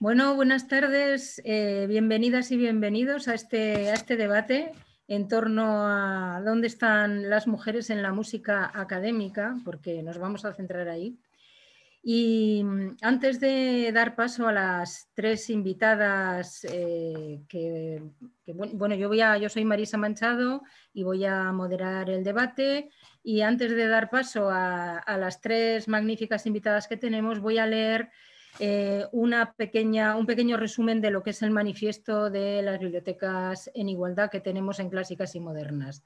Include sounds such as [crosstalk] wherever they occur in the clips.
Bueno, buenas tardes, eh, bienvenidas y bienvenidos este, a este, debate en torno a dónde están las mujeres en la música académica, porque nos vamos a centrar ahí. Y mm, antes de dar paso a las tres invitadas, eh, que, bueno, yo, yo soy Marisa Manchado y voy a moderar el debate. Y antes de dar paso a las tres magníficas invitadas que tenemos, voy a leer eh, un pequeño resumen de lo que es el manifiesto de las bibliotecas en igualdad que tenemos en clásicas y modernas.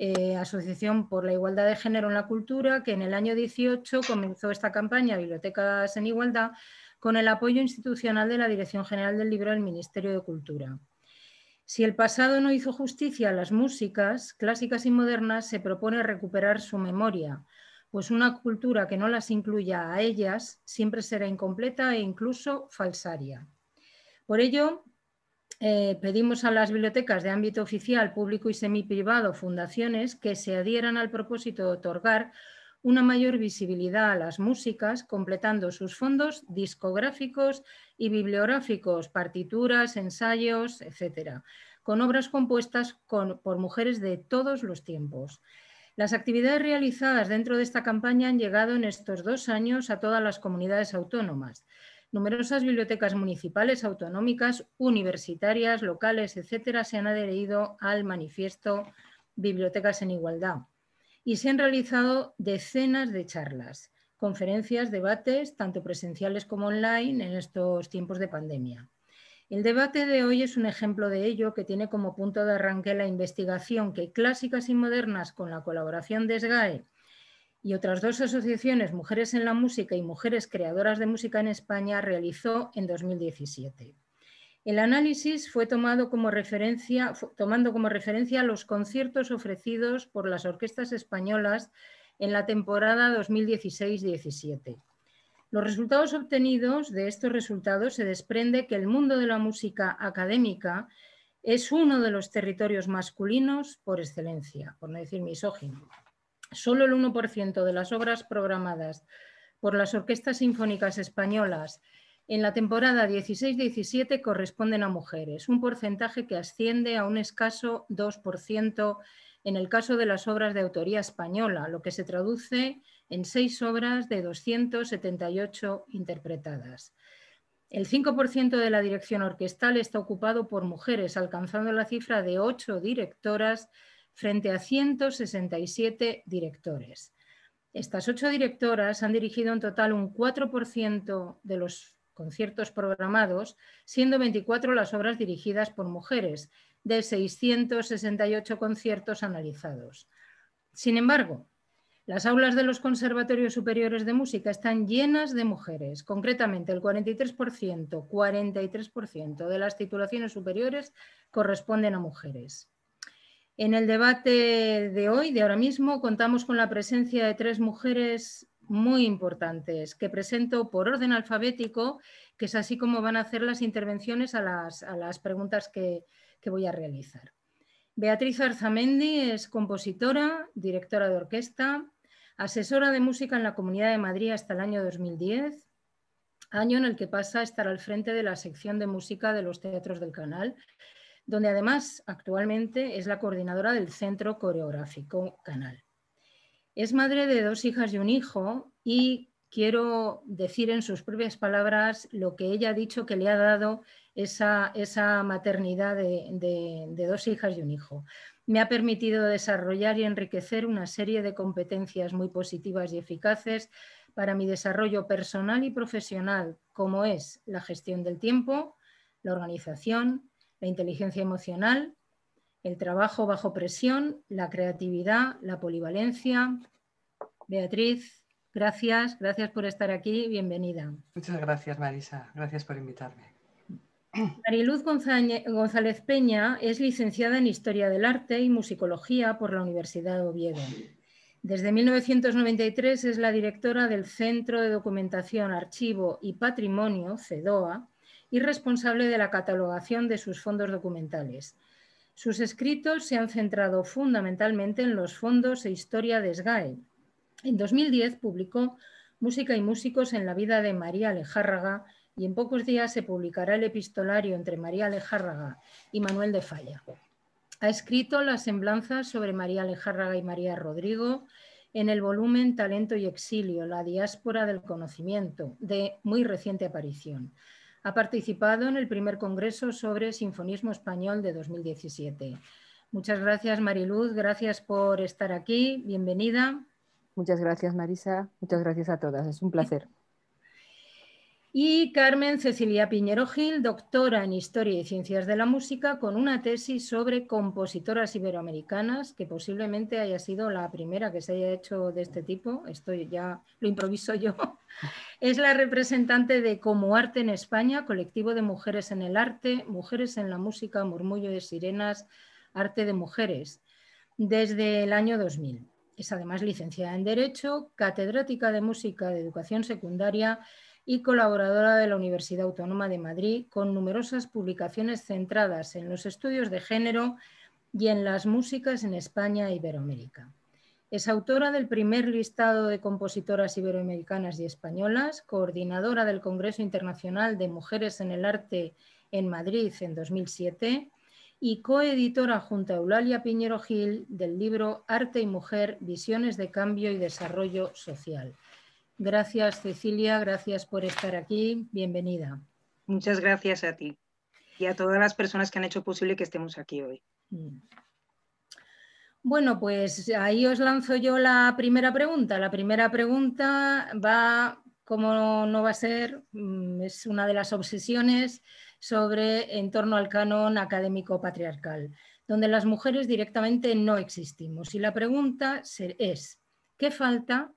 Eh, Asociación por la Igualdad de Género en la Cultura, que en el año 18 comenzó esta campaña Bibliotecas en Igualdad con el apoyo institucional de la Dirección General del Libro del Ministerio de Cultura. Si el pasado no hizo justicia a las músicas, clásicas y modernas, se propone recuperar su memoria, pues una cultura que no las incluya a ellas siempre será incompleta e incluso falsaria. Por ello, eh, pedimos a las bibliotecas de ámbito oficial, público y semiprivado, fundaciones, que se adhieran al propósito de otorgar una mayor visibilidad a las músicas, completando sus fondos discográficos y bibliográficos, partituras, ensayos, etcétera, con obras compuestas por mujeres de todos los tiempos. Las actividades realizadas dentro de esta campaña han llegado en estos dos años a todas las comunidades autónomas. Numerosas bibliotecas municipales, autonómicas, universitarias, locales, etcétera, se han adherido al manifiesto Bibliotecas en Igualdad y se han realizado decenas de charlas, conferencias, debates, tanto presenciales como online en estos tiempos de pandemia. El debate de hoy es un ejemplo de ello que tiene como punto de arranque la investigación que Clásicas y Modernas, con la colaboración de SGAE y otras dos asociaciones, Mujeres en la Música y Mujeres Creadoras de Música en España, realizó en 2017. El análisis fue tomado como referencia, tomando como referencia los conciertos ofrecidos por las orquestas españolas en la temporada 2016-17. Los resultados obtenidos de estos resultados se desprende que el mundo de la música académica es uno de los territorios masculinos por excelencia, por no decir misógino. Solo el 1% de las obras programadas por las orquestas sinfónicas españolas en la temporada 16-17 corresponden a mujeres, un porcentaje que asciende a un escaso 2% en el caso de las obras de autoría española, lo que se traduce en seis obras de 278 interpretadas. El 5% de la dirección orquestal está ocupado por mujeres, alcanzando la cifra de ocho directoras frente a 167 directores. Estas ocho directoras han dirigido en total un 4% de los conciertos programados, siendo 24 las obras dirigidas por mujeres, de 668 conciertos analizados. Sin embargo, las aulas de los conservatorios superiores de música están llenas de mujeres. Concretamente, el 43%, 43% de las titulaciones superiores corresponden a mujeres. En el debate de hoy, de ahora mismo, contamos con la presencia de tres mujeres muy importantes que presento por orden alfabético, que es así como van a hacer las intervenciones a las, preguntas que, que voy a realizar. Beatriz Arzamendi es compositora, directora de orquesta, asesora de música en la Comunidad de Madrid hasta el año 2010, año en el que pasa a estar al frente de la sección de música de los teatros del canal, donde además actualmente es la coordinadora del Centro Coreográfico Canal. Es madre de dos hijas y un hijo y quiero decir en sus propias palabras lo que ella ha dicho que le ha dado esa, maternidad de, de dos hijas y un hijo. Me ha permitido desarrollar y enriquecer una serie de competencias muy positivas y eficaces para mi desarrollo personal y profesional, como es la gestión del tiempo, la organización, la inteligencia emocional, el trabajo bajo presión, la creatividad, la polivalencia. Beatriz, gracias, gracias por estar aquí, bienvenida. Muchas gracias, Marisa, gracias por invitarme. [clears throat] Mariluz González Peña es licenciada en Historia del Arte y Musicología por la Universidad de Oviedo. Desde 1993 es la directora del Centro de Documentación, Archivo y Patrimonio, CEDOA, y responsable de la catalogación de sus fondos documentales. Sus escritos se han centrado fundamentalmente en los fondos e historia de SGAE. En 2010 publicó Música y músicos en la vida de María Alejárraga y en pocos días se publicará el epistolario entre María Alejárraga y Manuel de Falla. Ha escrito las semblanzas sobre María Alejárraga y María Rodrigo en el volumen Talento y Exilio, la diáspora del conocimiento, de muy reciente aparición. Ha participado en el primer Congreso sobre Sinfonismo Español de 2017. Muchas gracias, Mariluz. Gracias por estar aquí. Bienvenida. Muchas gracias, Marisa. Muchas gracias a todas. Es un placer y Carmen Cecilia Piñero Gil, doctora en Historia y Ciencias de la Música, con una tesis sobre compositoras iberoamericanas, que posiblemente haya sido la primera que se haya hecho de este tipo, esto ya lo improviso yo, [laughs] es la representante de Como Arte en España, colectivo de mujeres en el arte, mujeres en la música, murmullo de sirenas, arte de mujeres, desde el año 2000. Es además licenciada en Derecho, catedrática de Música de Educación Secundaria, y colaboradora de la Universidad Autónoma de Madrid, con numerosas publicaciones centradas en los estudios de género y en las músicas en España e Iberoamérica. Es autora del primer listado de compositoras iberoamericanas y españolas, coordinadora del Congreso Internacional de Mujeres en el Arte en Madrid en 2007 y coeditora junto a Eulalia Piñero Gil del libro Arte y Mujer, Visiones de Cambio y Desarrollo Social, Gracias, Cecilia. Gracias por estar aquí. Bienvenida. Muchas gracias a ti y a todas las personas que han hecho posible que estemos aquí hoy. Mm. Bueno, pues ahí os lanzo yo la primera pregunta. La primera pregunta va, como no va a ser, mm, es una de las obsesiones sobre en torno al canon académico patriarcal, donde las mujeres directamente no existimos. Y la pregunta es, ¿qué falta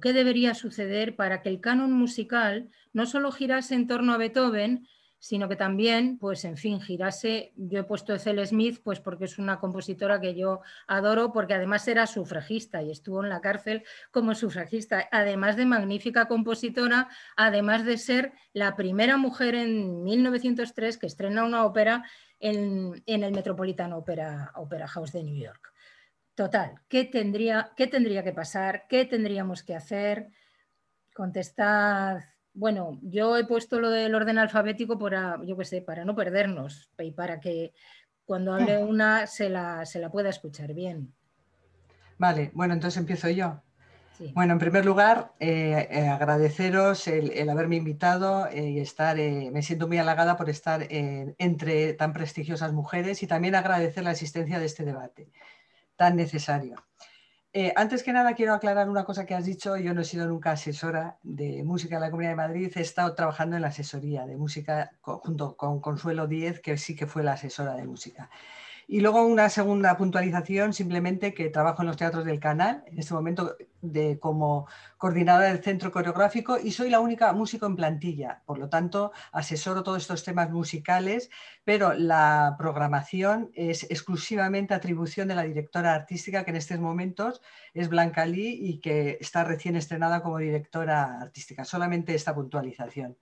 qué debería suceder para que el canon musical no solo girase en torno a Beethoven, sino que también, pues en fin, girase, yo he puesto Ethel Smith, pues porque es una compositora que yo adoro, porque además era sufragista y estuvo en la cárcel como sufragista, además de magnífica compositora, además de ser la primera mujer en 1903 que estrena una ópera en, el Metropolitan Opera House de New York. Total, ¿qué tendría, tendría que pasar? ¿Qué tendríamos que hacer? Contestad. Bueno, yo he puesto lo del orden alfabético para, yo sé, para no perdernos y para que cuando hable una se la, se la pueda escuchar bien. Vale, bueno, entonces empiezo yo. Bueno, en primer lugar, eh, eh, agradeceros el, haberme invitado eh, y estar, me siento muy halagada por estar entre tan prestigiosas mujeres y también agradecer la existencia de este debate tan necesario. Eh, antes que nada, quiero aclarar una cosa que has dicho. Yo no he sido nunca asesora de música de la Comunidad de Madrid. He estado trabajando en la asesoría de música junto con Consuelo Díez, que sí que fue la asesora de música. Y luego una segunda puntualización, simplemente que trabajo en los teatros del canal, en este momento de, como coordinadora del centro coreográfico y soy la única músico en plantilla. Por lo tanto, asesoro todos estos temas musicales, pero la programación es exclusivamente atribución de la directora artística, que en estos momentos es Blanca Lee y que está recién estrenada como directora artística. Solamente esta puntualización.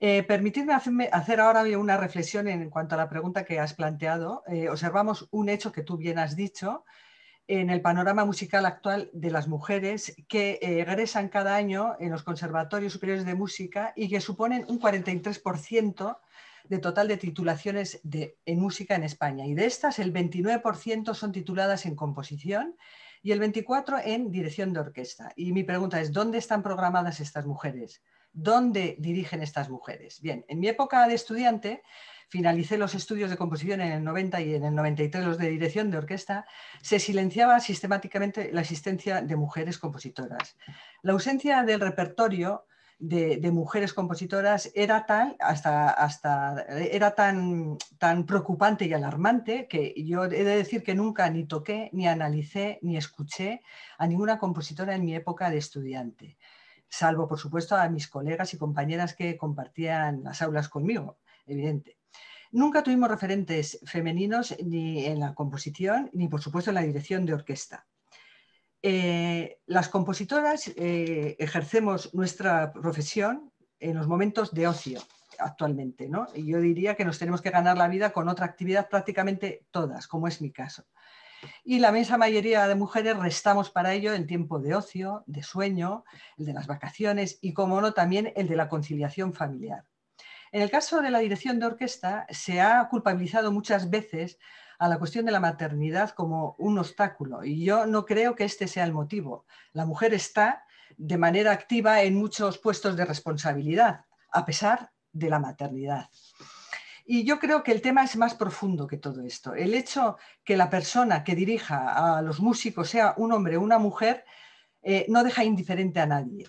Eh, permitidme hacer ahora una reflexión en cuanto a la pregunta que has planteado. Eh, observamos un hecho que tú bien has dicho en el panorama musical actual de las mujeres que eh, egresan cada año en los conservatorios superiores de música y que suponen un 43% de total de titulaciones de, en música en España. Y de estas, el 29% son tituladas en composición y el 24% en dirección de orquesta. Y mi pregunta es, ¿dónde están programadas estas mujeres? ¿Dónde dirigen estas mujeres? Bien, en mi época de estudiante finalicé los estudios de composición en el 90 y en el 93 los de dirección de orquesta, se silenciaba sistemáticamente la existencia de mujeres compositoras. La ausencia del repertorio de, mujeres compositoras era tan, hasta, hasta, era tan, tan preocupante y alarmante que yo he de decir que nunca ni toqué, ni analicé, ni escuché a ninguna compositora en mi época de estudiante salvo por supuesto a mis colegas y compañeras que compartían las aulas conmigo, evidente. Nunca tuvimos referentes femeninos ni en la composición ni por supuesto en la dirección de orquesta. Eh, las compositoras eh, ejercemos nuestra profesión en los momentos de ocio actualmente, ¿no? Y yo diría que nos tenemos que ganar la vida con otra actividad prácticamente todas, como es mi caso. Y la inmensa mayoría de mujeres restamos para ello el tiempo de ocio, de sueño, el de las vacaciones y, como no, también el de la conciliación familiar. En el caso de la dirección de orquesta, se ha culpabilizado muchas veces a la cuestión de la maternidad como un obstáculo y yo no creo que este sea el motivo. La mujer está de manera activa en muchos puestos de responsabilidad, a pesar de la maternidad. Y yo creo que el tema es más profundo que todo esto. El hecho que la persona que dirija a los músicos sea un hombre o una mujer eh, no deja indiferente a nadie.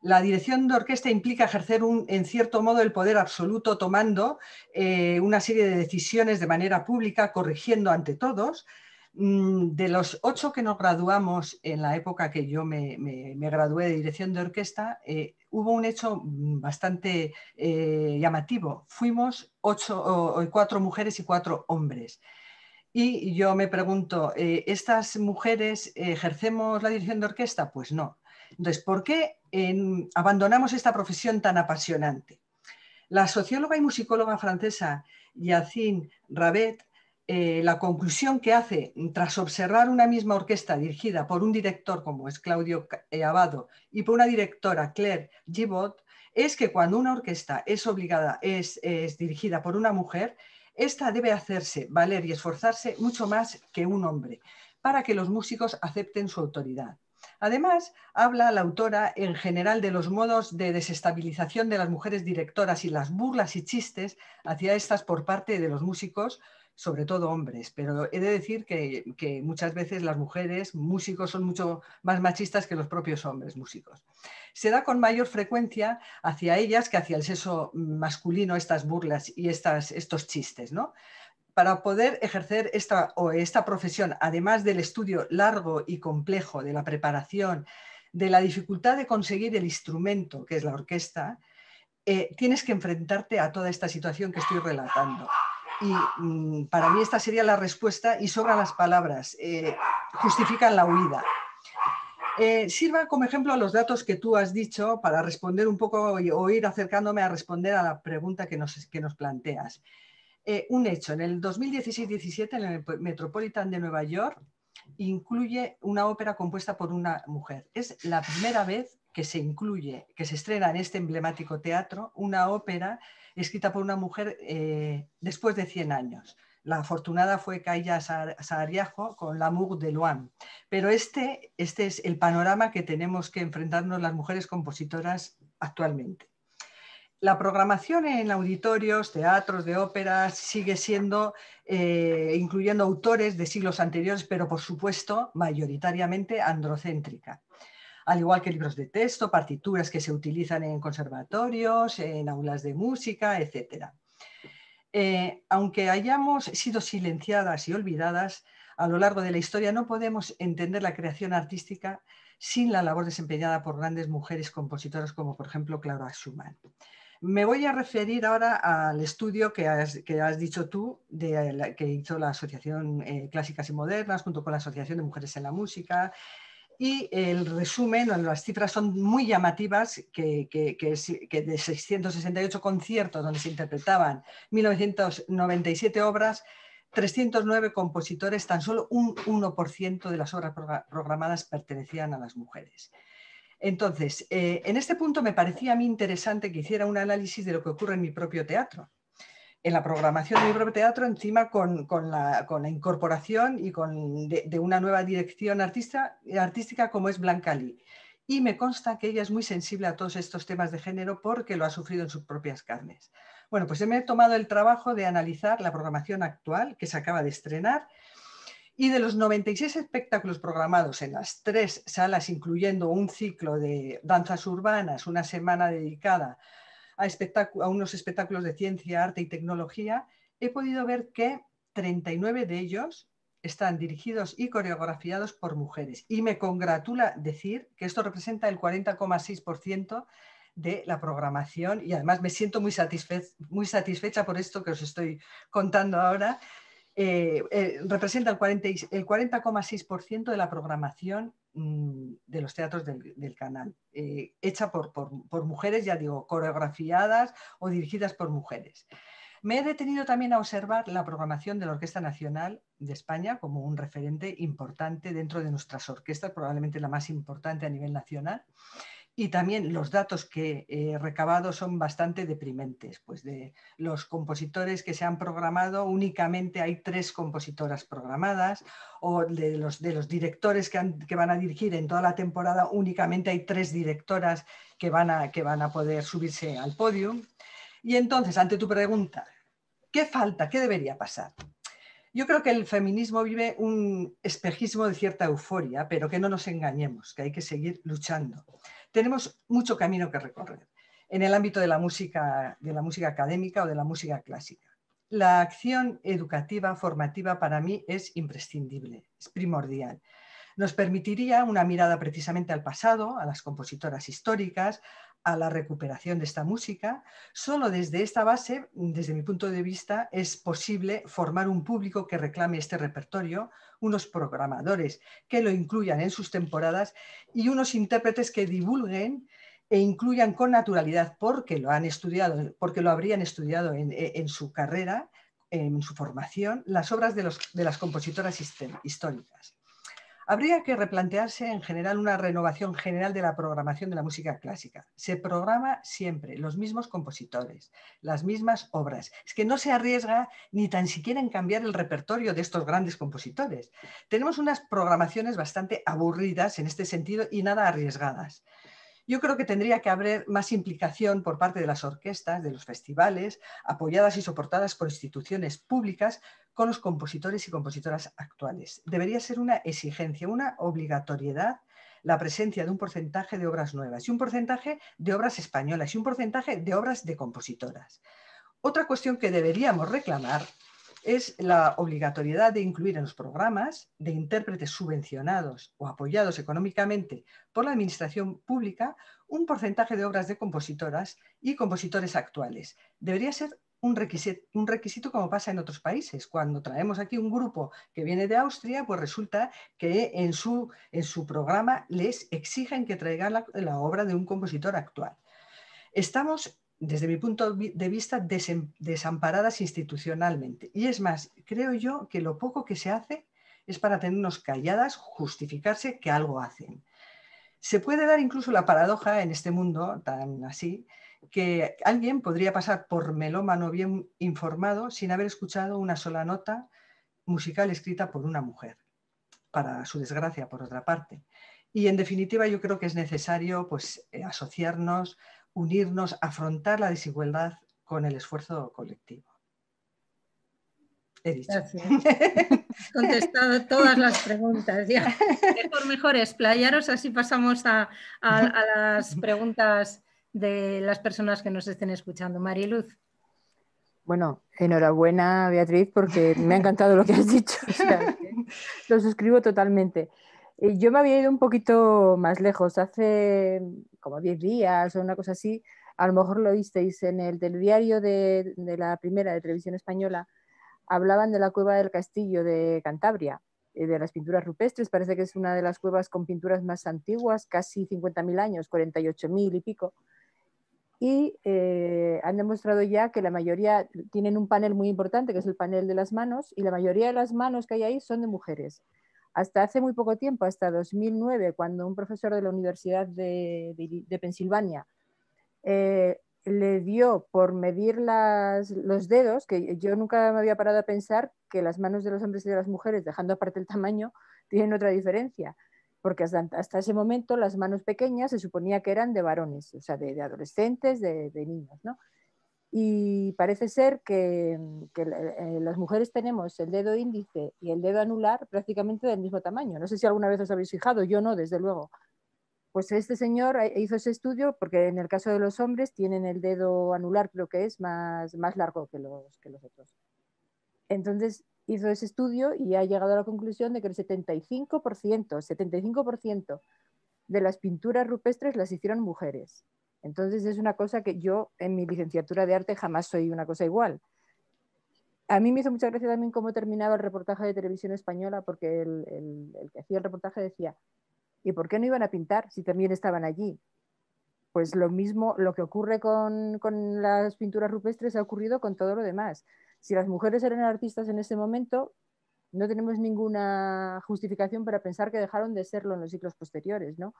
La dirección de orquesta implica ejercer un, en cierto modo el poder absoluto tomando eh, una serie de decisiones de manera pública, corrigiendo ante todos, mm, de los ocho que nos graduamos en la época que yo me, gradué de dirección de orquesta, eh, hubo un hecho mm, bastante eh, llamativo. Fuimos ocho, cuatro mujeres y cuatro hombres. Y yo me pregunto, eh, ¿estas mujeres ejercemos la dirección de orquesta? Pues no. Entonces, ¿por qué abandonamos esta profesión tan apasionante? La socióloga y musicóloga francesa Yacine Rabet eh, la conclusión que hace tras observar una misma orquesta dirigida por un director como es Claudio eh, Abado y por una directora Claire Gibot es que cuando una orquesta es obligada, es, dirigida por una mujer, esta debe hacerse valer y esforzarse mucho más que un hombre para que los músicos acepten su autoridad. Además, habla la autora en general de los modos de desestabilización de las mujeres directoras y las burlas y chistes hacia estas por parte de los músicos, sobre todo hombres, pero he de decir que, muchas veces las mujeres músicos son mucho más machistas que los propios hombres músicos. Se da con mayor frecuencia hacia ellas que hacia el sexo masculino estas burlas y estos chistes, ¿no? Para poder ejercer esta, profesión, además del estudio largo y complejo de la preparación, de la dificultad de conseguir el instrumento, que es la orquesta, eh, tienes que enfrentarte a toda esta situación que estoy relatando. Y mm, para mí esta sería la respuesta y sobran las palabras. Eh, justifican la huida. Eh, sirva como ejemplo los datos que tú has dicho para responder un poco o ir acercándome a responder a la pregunta que nos, que nos planteas. Eh, un hecho, en el 2016-17 en el Metropolitan de Nueva York incluye una ópera compuesta por una mujer. Es la primera vez que se incluye, que se estrena en este emblemático teatro, una ópera escrita por una mujer eh, después de 100 años. La afortunada fue Kaya Saariajo con La L'amour de Luan. Pero este, este es el panorama que tenemos que enfrentarnos las mujeres compositoras actualmente. La programación en auditorios, teatros de óperas sigue siendo, eh, incluyendo autores de siglos anteriores, pero por supuesto mayoritariamente androcéntrica al igual que libros de texto, partituras que se utilizan en conservatorios, en aulas de música, etc. Eh, aunque hayamos sido silenciadas y olvidadas, a lo largo de la historia no podemos entender la creación artística sin la labor desempeñada por grandes mujeres compositoras como por ejemplo Clara Schumann. Me voy a referir ahora al estudio que has, dicho tú, de que hizo la Asociación eh, Clásicas y Modernas junto con la Asociación de Mujeres en la Música, y el resumen, las cifras son muy llamativas, que, de 668 conciertos donde se interpretaban 1997 obras, 309 compositores, tan solo un 1% de las obras programadas pertenecían a las mujeres. Entonces, eh, en este punto me parecía a mí interesante que hiciera un análisis de lo que ocurre en mi propio teatro, en la programación de mi propio teatro, encima con, la, incorporación y con, de, una nueva dirección artística como es Blanca Lee. Y me consta que ella es muy sensible a todos estos temas de género porque lo ha sufrido en sus propias carnes. Bueno, pues me he tomado el trabajo de analizar la programación actual que se acaba de estrenar y de los 96 espectáculos programados en las tres salas, incluyendo un ciclo de danzas urbanas, una semana dedicada a, unos espectáculos de ciencia, arte y tecnología, he podido ver que 39 de ellos están dirigidos y coreografiados por mujeres. Y me congratula decir que esto representa el 40,6% de la programación y además me siento muy, satisfecha por esto que os estoy contando ahora. Eh, eh, representa el 40,6% el de la programación Mm, de los teatros del, canal, eh, hecha por, por, mujeres, ya digo, coreografiadas o dirigidas por mujeres. Me he detenido también a observar la programación de la Orquesta Nacional de España como un referente importante dentro de nuestras orquestas, probablemente la más importante a nivel nacional y también los datos que he eh, recabado son bastante deprimentes. Pues de los compositores que se han programado, únicamente hay tres compositoras programadas, o de los, de los directores que, que, van a dirigir en toda la temporada, únicamente hay tres directoras que van a, que van a poder subirse al podio. Y entonces, ante tu pregunta, ¿qué falta? ¿Qué debería pasar? Yo creo que el feminismo vive un espejismo de cierta euforia, pero que no nos engañemos, que hay que seguir luchando. Tenemos mucho camino que recorrer en el ámbito de la música, de la música académica o de la música clásica. La acción educativa, formativa, para mí es imprescindible, es primordial. Nos permitiría una mirada precisamente al pasado, a las compositoras históricas, a la recuperación de esta música. Solo desde esta base, desde mi punto de vista, es posible formar un público que reclame este repertorio, unos programadores que lo incluyan en sus temporadas y unos intérpretes que divulguen e incluyan con naturalidad porque lo han estudiado, porque lo habrían estudiado en, eh, su carrera, en su formación, las obras de las compositoras históricas. Habría que replantearse en general una renovación general de la programación de la música clásica. Se programa siempre los mismos compositores, las mismas obras. Es que no se arriesga ni tan siquiera en cambiar el repertorio de estos grandes compositores. Tenemos unas programaciones bastante aburridas en este sentido y nada arriesgadas yo creo que tendría que haber más implicación por parte de las orquestas, de los festivales, apoyadas y soportadas por instituciones públicas con los compositores y compositoras actuales. Debería ser una exigencia, una obligatoriedad la presencia de un porcentaje de obras nuevas y un porcentaje de obras españolas y un porcentaje de obras de compositoras. Otra cuestión que deberíamos reclamar es la obligatoriedad de incluir en los programas de intérpretes subvencionados o apoyados económicamente por la Administración Pública un porcentaje de obras de compositoras y compositores actuales. Debería ser un requisito, como pasa en otros países. Cuando traemos aquí un grupo que viene de Austria, pues resulta que en su, en su programa les exigen que traigan la, la obra de un compositor actual. Estamos desde mi punto de vista, desamparadas institucionalmente. Y es más, creo yo que lo poco que se hace es para tenernos calladas, justificarse que algo hacen. Se puede dar incluso la paradoja en este mundo tan así que alguien podría pasar por melómano bien informado sin haber escuchado una sola nota musical escrita por una mujer, para su desgracia, por otra parte. Y en definitiva, yo creo que es necesario pues, eh, asociarnos, unirnos, afrontar la desigualdad con el esfuerzo colectivo. He dicho. he Contestado todas las preguntas. Ya. [laughs] Mejor, mejores explayaros, así pasamos a, las preguntas de las personas que nos estén escuchando. Mariluz. Bueno, enhorabuena Beatriz porque me ha encantado lo que has dicho. O sea, lo suscribo totalmente. Eh, yo me había ido un poquito más lejos. Hace como 10 días o una cosa así, a lo mejor lo visteis en el del diario de, la primera de televisión española, hablaban de la cueva del castillo de Cantabria, eh, de las pinturas rupestres, parece que es una de las cuevas con pinturas más antiguas, casi 50.000 años, 48.000 y pico. Y eh, han demostrado ya que la mayoría tienen un panel muy importante, que es el panel de las manos, y la mayoría de las manos que hay ahí son de mujeres. Hasta hace muy poco tiempo, hasta 2009, cuando un profesor de la Universidad de, Pensilvania eh, le dio por medir los dedos, que yo nunca me había parado a pensar que las manos de los hombres y de las mujeres, dejando aparte el tamaño, tienen otra diferencia, porque hasta, ese momento las manos pequeñas se suponía que eran de varones, o sea, de, adolescentes, de, de niños, ¿no? Y parece ser que, mm, eh, las mujeres tenemos el dedo índice y el dedo anular prácticamente del mismo tamaño. No sé si alguna vez os habéis fijado, yo no, desde luego. Pues este señor eh, hizo ese estudio porque en el caso de los hombres tienen el dedo anular, creo que es, más, largo que los, que los otros. Entonces hizo ese estudio y ha llegado a la conclusión de que el 75%, 75% de las pinturas rupestres las hicieron mujeres. Entonces es una cosa que yo en mi licenciatura de arte jamás soy una cosa igual. A mí me hizo mucha gracia también cómo terminaba el reportaje de televisión española, porque el, que hacía el reportaje decía, ¿y por qué no iban a pintar si también estaban allí? Pues lo mismo, lo que ocurre con, con las pinturas rupestres ha ocurrido con todo lo demás. Si las mujeres eran artistas en ese momento, no tenemos ninguna justificación para pensar que dejaron de serlo en los siglos posteriores, ¿no?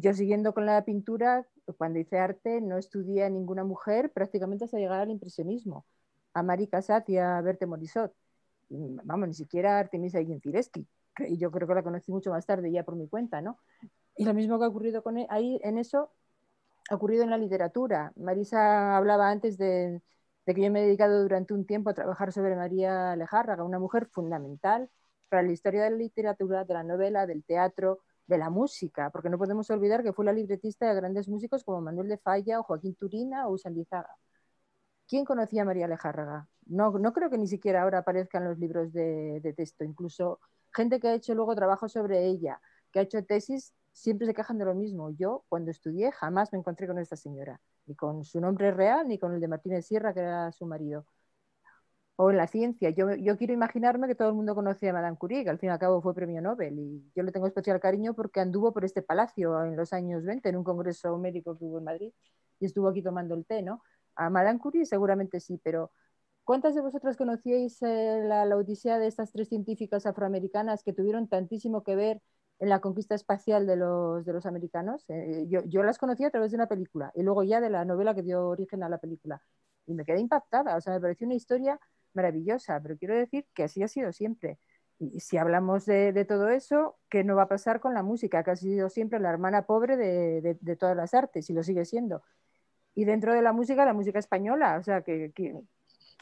yo siguiendo con la pintura, cuando hice arte no estudié a ninguna mujer prácticamente hasta llegar al impresionismo, a Marie Cassatt y a Berthe Morisot. Vamos, ni siquiera a Artemisa Gentileschi, y yo creo que la conocí mucho más tarde ya por mi cuenta, ¿no? Y lo mismo que ha ocurrido con e, ahí en eso ha ocurrido en la literatura. Marisa hablaba antes de, de, que yo me he dedicado durante un tiempo a trabajar sobre María Lejárraga, una mujer fundamental para la historia de la literatura, de la novela, del teatro, de la música, porque no podemos olvidar que fue la libretista de grandes músicos como Manuel de Falla o Joaquín Turina o Usandizaga. ¿Quién conocía a María Alejárraga? No, no creo que ni siquiera ahora aparezcan los libros de, de, texto, incluso gente que ha hecho luego trabajo sobre ella, que ha hecho tesis, siempre se quejan de lo mismo. Yo, cuando estudié, jamás me encontré con esta señora, ni con su nombre real, ni con el de Martínez Sierra, que era su marido o en la ciencia. Yo, yo, quiero imaginarme que todo el mundo conocía a Madame Curie, que al fin y al cabo fue premio Nobel, y yo le tengo especial cariño porque anduvo por este palacio en los años 20, en un congreso médico que hubo en Madrid, y estuvo aquí tomando el té, ¿no? A Madame Curie seguramente sí, pero ¿cuántas de vosotras conocíais eh, la, la odisea de estas tres científicas afroamericanas que tuvieron tantísimo que ver en la conquista espacial de los, de los americanos. Eh, yo, yo, las conocí a través de una película y luego ya de la novela que dio origen a la película. Y me quedé impactada, o sea, me pareció una historia maravillosa, pero quiero decir que así ha sido siempre. Y si hablamos de, todo eso, ¿qué no va a pasar con la música? Que ha sido siempre la hermana pobre de, todas las artes y lo sigue siendo. Y dentro de la música, la música española. O sea, que,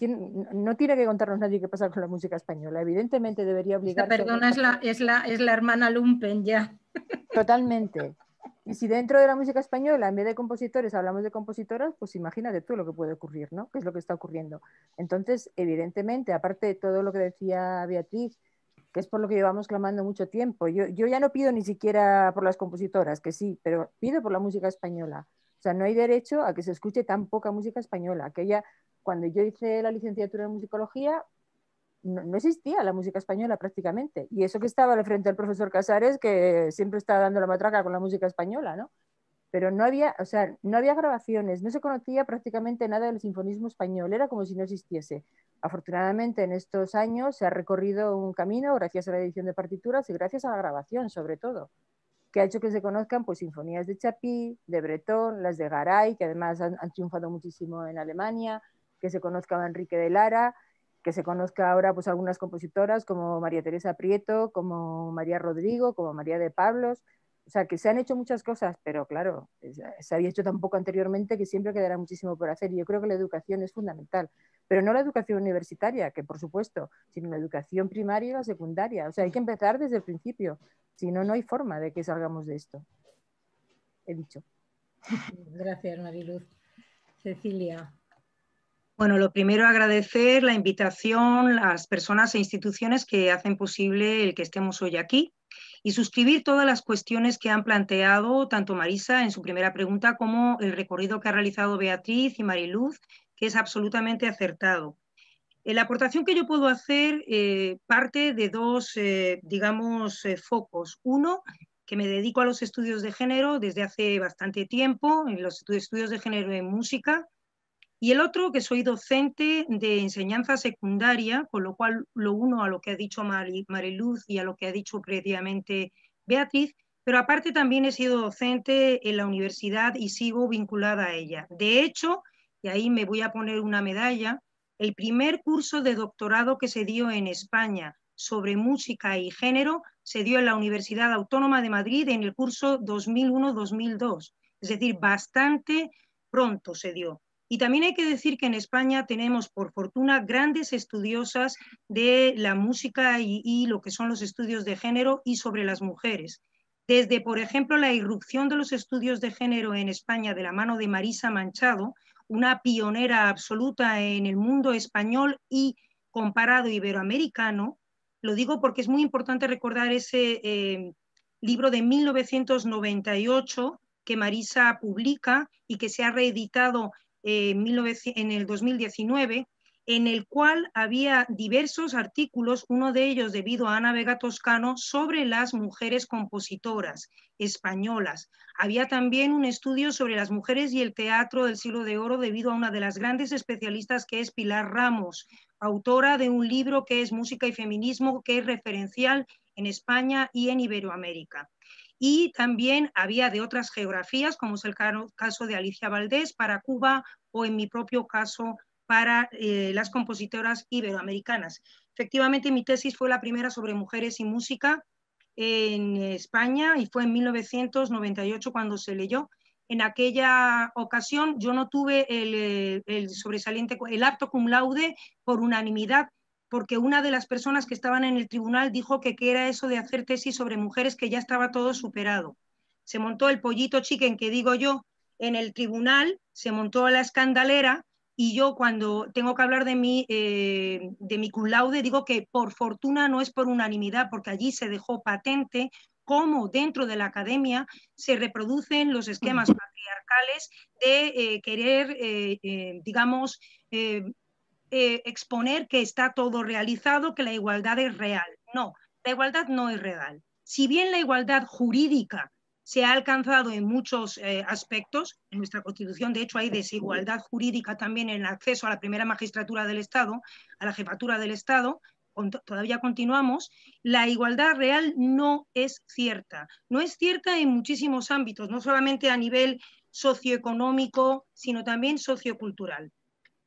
no tiene que contarnos nadie qué pasa con la música española. Evidentemente debería obligar. Perdona, es la, es, la, es la hermana Lumpen ya. Totalmente. Y si dentro de la música española, en vez de compositores, hablamos de compositoras, pues imagínate tú lo que puede ocurrir, ¿no? ¿Qué es lo que está ocurriendo? Entonces, evidentemente, aparte de todo lo que decía Beatriz, que es por lo que llevamos clamando mucho tiempo, yo, yo ya no pido ni siquiera por las compositoras, que sí, pero pido por la música española. O sea, no hay derecho a que se escuche tan poca música española, que cuando yo hice la licenciatura en musicología, no, existía la música española prácticamente. Y eso que estaba al frente del profesor Casares, que siempre estaba dando la matraca con la música española, ¿no? Pero no había, o sea, no había grabaciones, no se conocía prácticamente nada del sinfonismo español, era como si no existiese. Afortunadamente en estos años se ha recorrido un camino gracias a la edición de partituras y gracias a la grabación, sobre todo, que ha hecho que se conozcan pues, sinfonías de Chapí, de Bretón, las de Garay, que además han, han triunfado muchísimo en Alemania, que se conozca a Enrique de Lara, que se conozca ahora pues algunas compositoras como María Teresa Prieto, como María Rodrigo, como María de Pablos, o sea, que se han hecho muchas cosas, pero claro, eh, se había hecho tan poco anteriormente que siempre quedará muchísimo por hacer. Y yo creo que la educación es fundamental, pero no la educación universitaria, que por supuesto, sino la educación primaria y la secundaria. O sea, hay que empezar desde el principio, si no, no hay forma de que salgamos de esto. He dicho. Gracias, Mariluz. Cecilia. Bueno, lo primero agradecer la invitación, las personas e instituciones que hacen posible el que estemos hoy aquí y suscribir todas las cuestiones que han planteado tanto Marisa en su primera pregunta como el recorrido que ha realizado Beatriz y Mariluz, que es absolutamente acertado. Eh, la aportación que yo puedo hacer eh, parte de dos, eh, digamos, focos. Uno, que me dedico a los estudios de género desde hace bastante tiempo, en los estudios de género en música, y el otro, que soy docente de enseñanza secundaria, con lo cual lo uno a lo que ha dicho Mariluz y a lo que ha dicho previamente Beatriz, pero aparte también he sido docente en la universidad y sigo vinculada a ella. De hecho, y ahí me voy a poner una medalla, el primer curso de doctorado que se dio en España sobre música y género se dio en la Universidad Autónoma de Madrid en el curso 2001-2002, es decir, bastante pronto se dio. Y también hay que decir que en España tenemos, por fortuna, grandes estudiosas de la música y, lo que son los estudios de género y sobre las mujeres. Desde, por ejemplo, la irrupción de los estudios de género en España de la mano de Marisa Manchado, una pionera absoluta en el mundo español y comparado iberoamericano. Lo digo porque es muy importante recordar ese eh, libro de 1998 que Marisa publica y que se ha reeditado en el 2019, en el cual había diversos artículos, uno de ellos debido a Ana Vega Toscano, sobre las mujeres compositoras españolas. Había también un estudio sobre las mujeres y el teatro del siglo de oro debido a una de las grandes especialistas que es Pilar Ramos, autora de un libro que es Música y Feminismo, que es referencial en España y en Iberoamérica y también había de otras geografías, como es el caso de Alicia Valdés para Cuba o en mi propio caso para eh, las compositoras iberoamericanas. Efectivamente, mi tesis fue la primera sobre mujeres y música en España y fue en 1998 cuando se leyó. En aquella ocasión yo no tuve el, eh, sobresaliente, el acto cum laude por unanimidad, porque una de las personas que estaban en el tribunal dijo que era eso de hacer tesis sobre mujeres que ya estaba todo superado. Se montó el pollito chicken que digo yo en el tribunal, se montó la escandalera y yo cuando tengo que hablar de mi, eh, de mi laude digo que por fortuna no es por unanimidad, porque allí se dejó patente cómo dentro de la academia se reproducen los esquemas patriarcales de eh, querer, eh, digamos, eh, exponer que está todo realizado, que la igualdad es real. No, la igualdad no es real. Si bien la igualdad jurídica se ha alcanzado en muchos eh, aspectos. En nuestra Constitución, de hecho, hay desigualdad jurídica también en el acceso a la primera magistratura del Estado, a la jefatura del Estado. todavía continuamos. La igualdad real no es cierta. No es cierta en muchísimos ámbitos, no solamente a nivel socioeconómico, sino también sociocultural.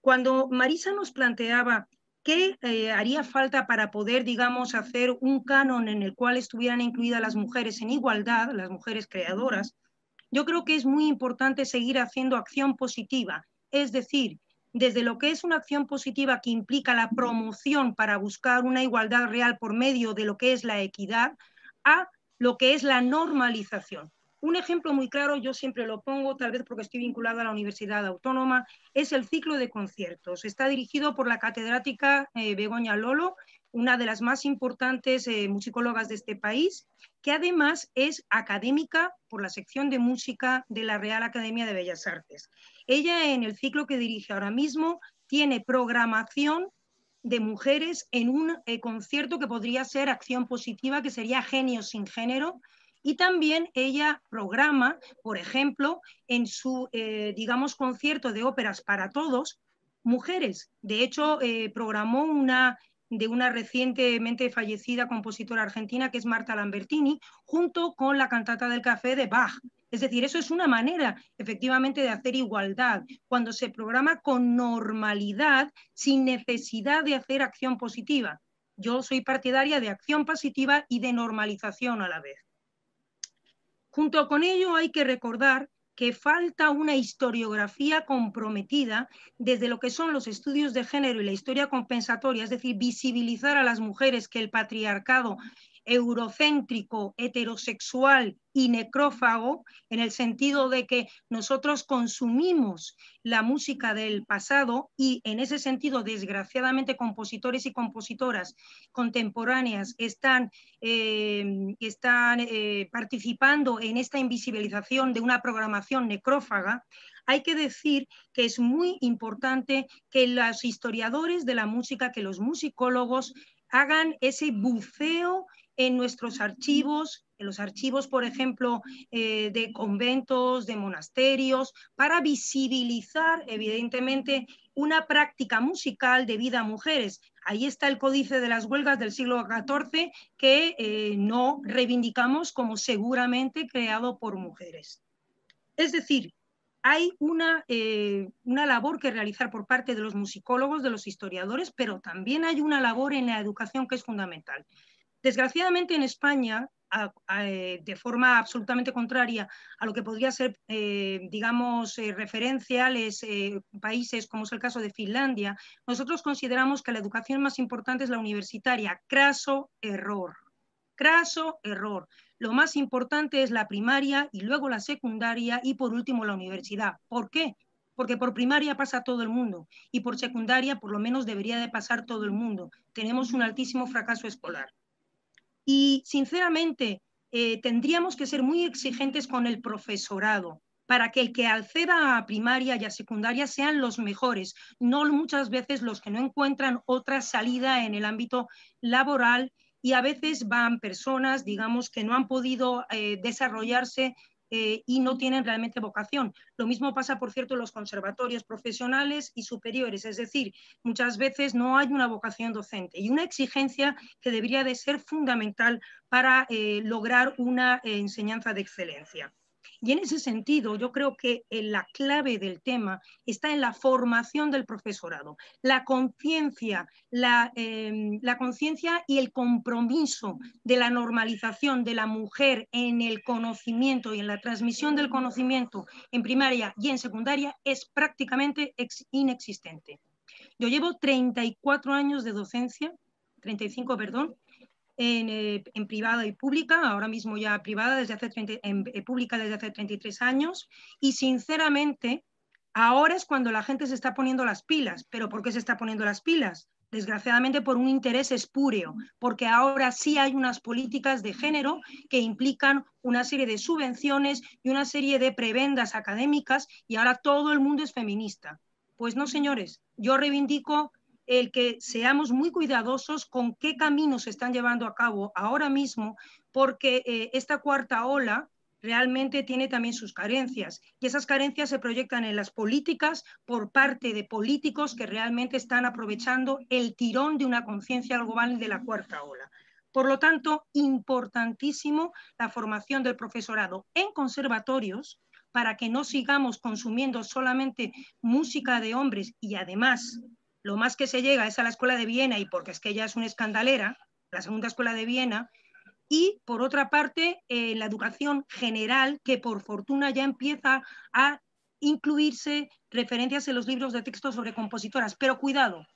Cuando Marisa nos planteaba qué eh, haría falta para poder, digamos, hacer un canon en el cual estuvieran incluidas las mujeres en igualdad, las mujeres creadoras, yo creo que es muy importante seguir haciendo acción positiva, es decir, desde lo que es una acción positiva que implica la promoción para buscar una igualdad real por medio de lo que es la equidad, a lo que es la normalización. Un ejemplo muy claro, yo siempre lo pongo, tal vez porque estoy vinculada a la Universidad Autónoma, es el ciclo de conciertos. Está dirigido por la catedrática eh, Begoña Lolo, una de las más importantes eh, musicólogas de este país, que además es académica por la sección de música de la Real Academia de Bellas Artes. Ella en el ciclo que dirige ahora mismo tiene programación de mujeres en un eh, concierto que podría ser acción positiva, que sería Genio sin Género, y también ella programa, por ejemplo, en su, eh, digamos, concierto de óperas para todos, mujeres. De hecho, eh, programó una de una recientemente fallecida compositora argentina que es Marta Lambertini, junto con la cantata del café de Bach. Es decir, eso es una manera efectivamente de hacer igualdad, cuando se programa con normalidad, sin necesidad de hacer acción positiva. Yo soy partidaria de acción positiva y de normalización a la vez. Junto con ello hay que recordar que falta una historiografía comprometida desde lo que son los estudios de género y la historia compensatoria, es decir, visibilizar a las mujeres que el patriarcado eurocéntrico, heterosexual y necrófago, en el sentido de que nosotros consumimos la música del pasado y en ese sentido, desgraciadamente, compositores y compositoras contemporáneas están, eh, están eh, participando en esta invisibilización de una programación necrófaga, hay que decir que es muy importante que los historiadores de la música, que los musicólogos hagan ese buceo en nuestros archivos, en los archivos, por ejemplo, eh, de conventos, de monasterios, para visibilizar, evidentemente, una práctica musical de vida a mujeres. Ahí está el Códice de las Huelgas del siglo XIV que eh, no reivindicamos como seguramente creado por mujeres. Es decir, hay eh, una, labor que realizar por parte de los musicólogos, de los historiadores, pero también hay una labor en la educación que es fundamental. Desgraciadamente en España, eh, de forma absolutamente contraria a lo que podría ser, eh, digamos, eh, referenciales países, como es el caso de Finlandia, nosotros consideramos que la educación más importante es la universitaria. Craso error. Craso error. Lo más importante es la primaria y luego la secundaria y por último la universidad. ¿Por qué? porque por primaria pasa todo el mundo y por secundaria por lo menos debería de pasar todo el mundo. Tenemos un altísimo fracaso escolar. Y sinceramente, eh, tendríamos que ser muy exigentes con el profesorado para que el que acceda a primaria y a secundaria sean los mejores, no muchas veces los que no encuentran otra salida en el ámbito laboral y a veces van personas, digamos, que no han podido eh, desarrollarse eh, y no tienen realmente vocación. Lo mismo pasa, por cierto, en los conservatorios profesionales y superiores, es decir, muchas veces no hay una vocación docente y una exigencia que debería de ser fundamental para eh, lograr una eh, enseñanza de excelencia. Y en ese sentido, yo creo que eh, la clave del tema está en la formación del profesorado, la conciencia, em, la, conciencia y el compromiso de la normalización de la mujer en el conocimiento y en la transmisión del conocimiento en primaria y en secundaria es prácticamente inexistente. Yo llevo 34 años de docencia, 35, perdón, eh, en, privada y pública, ahora mismo ya privada desde hace en, eh, pública desde hace 33 años, y sinceramente ahora es cuando la gente se está poniendo las pilas. ¿Pero por qué se está poniendo las pilas? desgraciadamente por un interés espúreo, porque ahora sí hay unas políticas de género que implican una serie de subvenciones y una serie de prebendas académicas y ahora todo el mundo es feminista. Pues no, señores, yo reivindico el que seamos muy cuidadosos con qué caminos se están llevando a cabo ahora mismo, porque eh, esta cuarta ola realmente tiene también sus carencias y esas carencias se proyectan en las políticas por parte de políticos que realmente están aprovechando el tirón de una conciencia global de la cuarta ola. Por lo tanto, importantísimo la formación del profesorado en conservatorios para que no sigamos consumiendo solamente música de hombres y además lo más que se llega es a la escuela de Viena y porque es que ella es una escandalera, la segunda escuela de Viena, y por otra parte eh, la educación general que por fortuna ya empieza a incluirse referencias en los libros de texto sobre compositoras. Pero cuidado,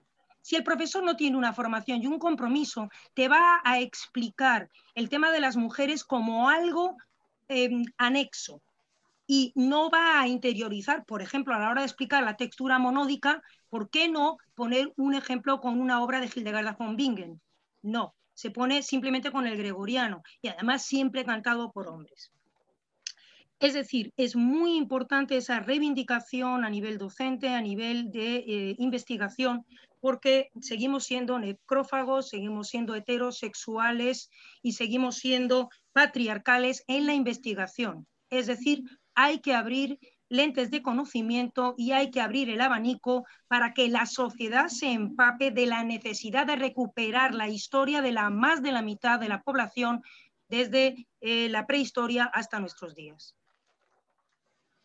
si el profesor no tiene una formación y un compromiso, te va a explicar el tema de las mujeres como algo em, anexo y no va a interiorizar, por ejemplo, a la hora de explicar la textura monódica, ¿Por qué no poner un ejemplo con una obra de Hildegard von Bingen? No, se pone simplemente con el gregoriano y además siempre cantado por hombres. Es decir, es muy importante esa reivindicación a nivel docente, a nivel de eh, investigación, porque seguimos siendo necrófagos, seguimos siendo heterosexuales y seguimos siendo patriarcales en la investigación. Es decir, hay que abrir lentes de conocimiento y hay que abrir el abanico para que la sociedad se empape de la necesidad de recuperar la historia de la más de la mitad de la población desde eh, la prehistoria hasta nuestros días.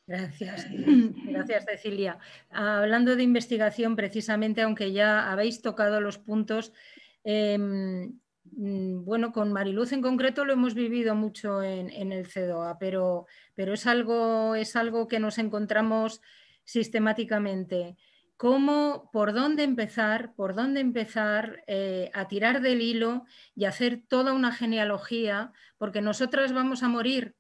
Gracias, [clears throat] gracias Cecilia. Hablando de investigación, precisamente, aunque ya habéis tocado los puntos, em, Mm, bueno, con Mariluz en concreto lo hemos vivido mucho en, el CEDOA, pero, pero es, algo, es, algo, que nos encontramos sistemáticamente. ¿Cómo, por dónde empezar, por dónde empezar eh, a tirar del hilo y hacer toda una genealogía? Porque nosotras vamos a morir,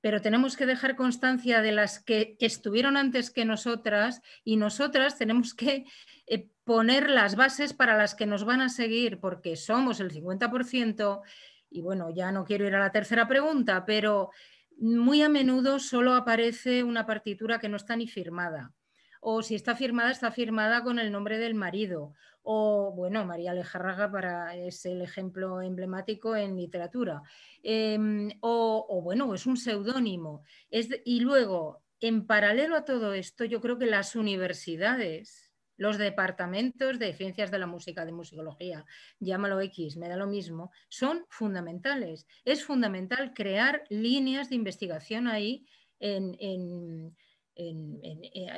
pero tenemos que dejar constancia de las que, estuvieron antes que nosotras y nosotras tenemos que eh, poner las bases para las que nos van a seguir, porque somos el 50%, y bueno, ya no quiero ir a la tercera pregunta, pero muy a menudo solo aparece una partitura que no está ni firmada. O si está firmada, está firmada con el nombre del marido. O, bueno, María Lejarraga para, es el ejemplo emblemático en literatura. Em, o, o, bueno, es un seudónimo. Y luego, en paralelo a todo esto, yo creo que las universidades los departamentos de ciencias de la música, de musicología, llámalo X, me da lo mismo, son fundamentales. Es fundamental crear líneas de investigación ahí eh,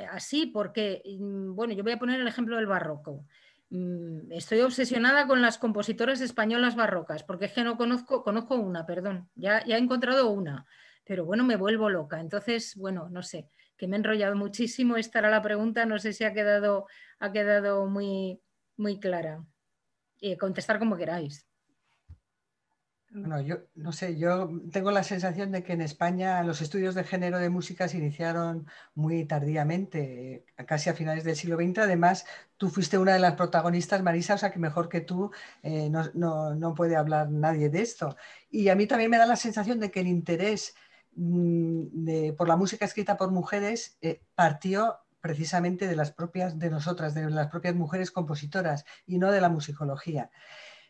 así, porque, mm, bueno, yo voy a poner el ejemplo del barroco. Mm, estoy obsesionada con las compositoras españolas barrocas, porque es que no conozco, conozco una, perdón, ya, ya he encontrado una, pero bueno, me vuelvo loca. Entonces, bueno, no sé, que me he enrollado muchísimo, esta era la pregunta, no sé si ha quedado ha quedado muy, muy clara. Y contestar como queráis. Bueno, yo no sé, yo tengo la sensación de que en España los estudios de género de música se iniciaron muy tardíamente, eh, casi a finales del siglo XX. Además, tú fuiste una de las protagonistas, Marisa, o sea que mejor que tú eh, no, puede hablar nadie de esto. Y a mí también me da la sensación de que el interés mm, por la música escrita por mujeres eh, partió precisamente de las propias de nosotras, de las propias mujeres compositoras y no de la musicología.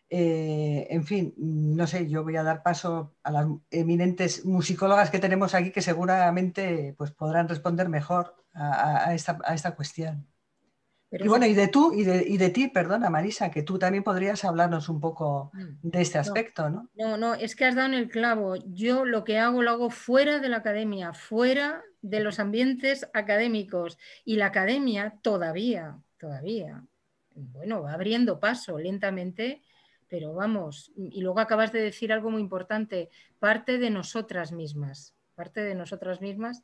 Eh, en fin, no sé, yo voy a dar paso a las eminentes musicólogas que tenemos aquí que seguramente pues, podrán responder mejor a esta cuestión y bueno, y de tú, y de, y de ti, perdona Marisa, que tú también podrías hablarnos un poco mm. de este aspecto, ¿no? No, no, es que has dado en el clavo. Yo lo que hago lo hago fuera de la academia, fuera de los ambientes académicos. Y la academia todavía, todavía, bueno, va abriendo paso lentamente, pero vamos, y luego acabas de decir algo muy importante, parte de nosotras mismas, parte de nosotras mismas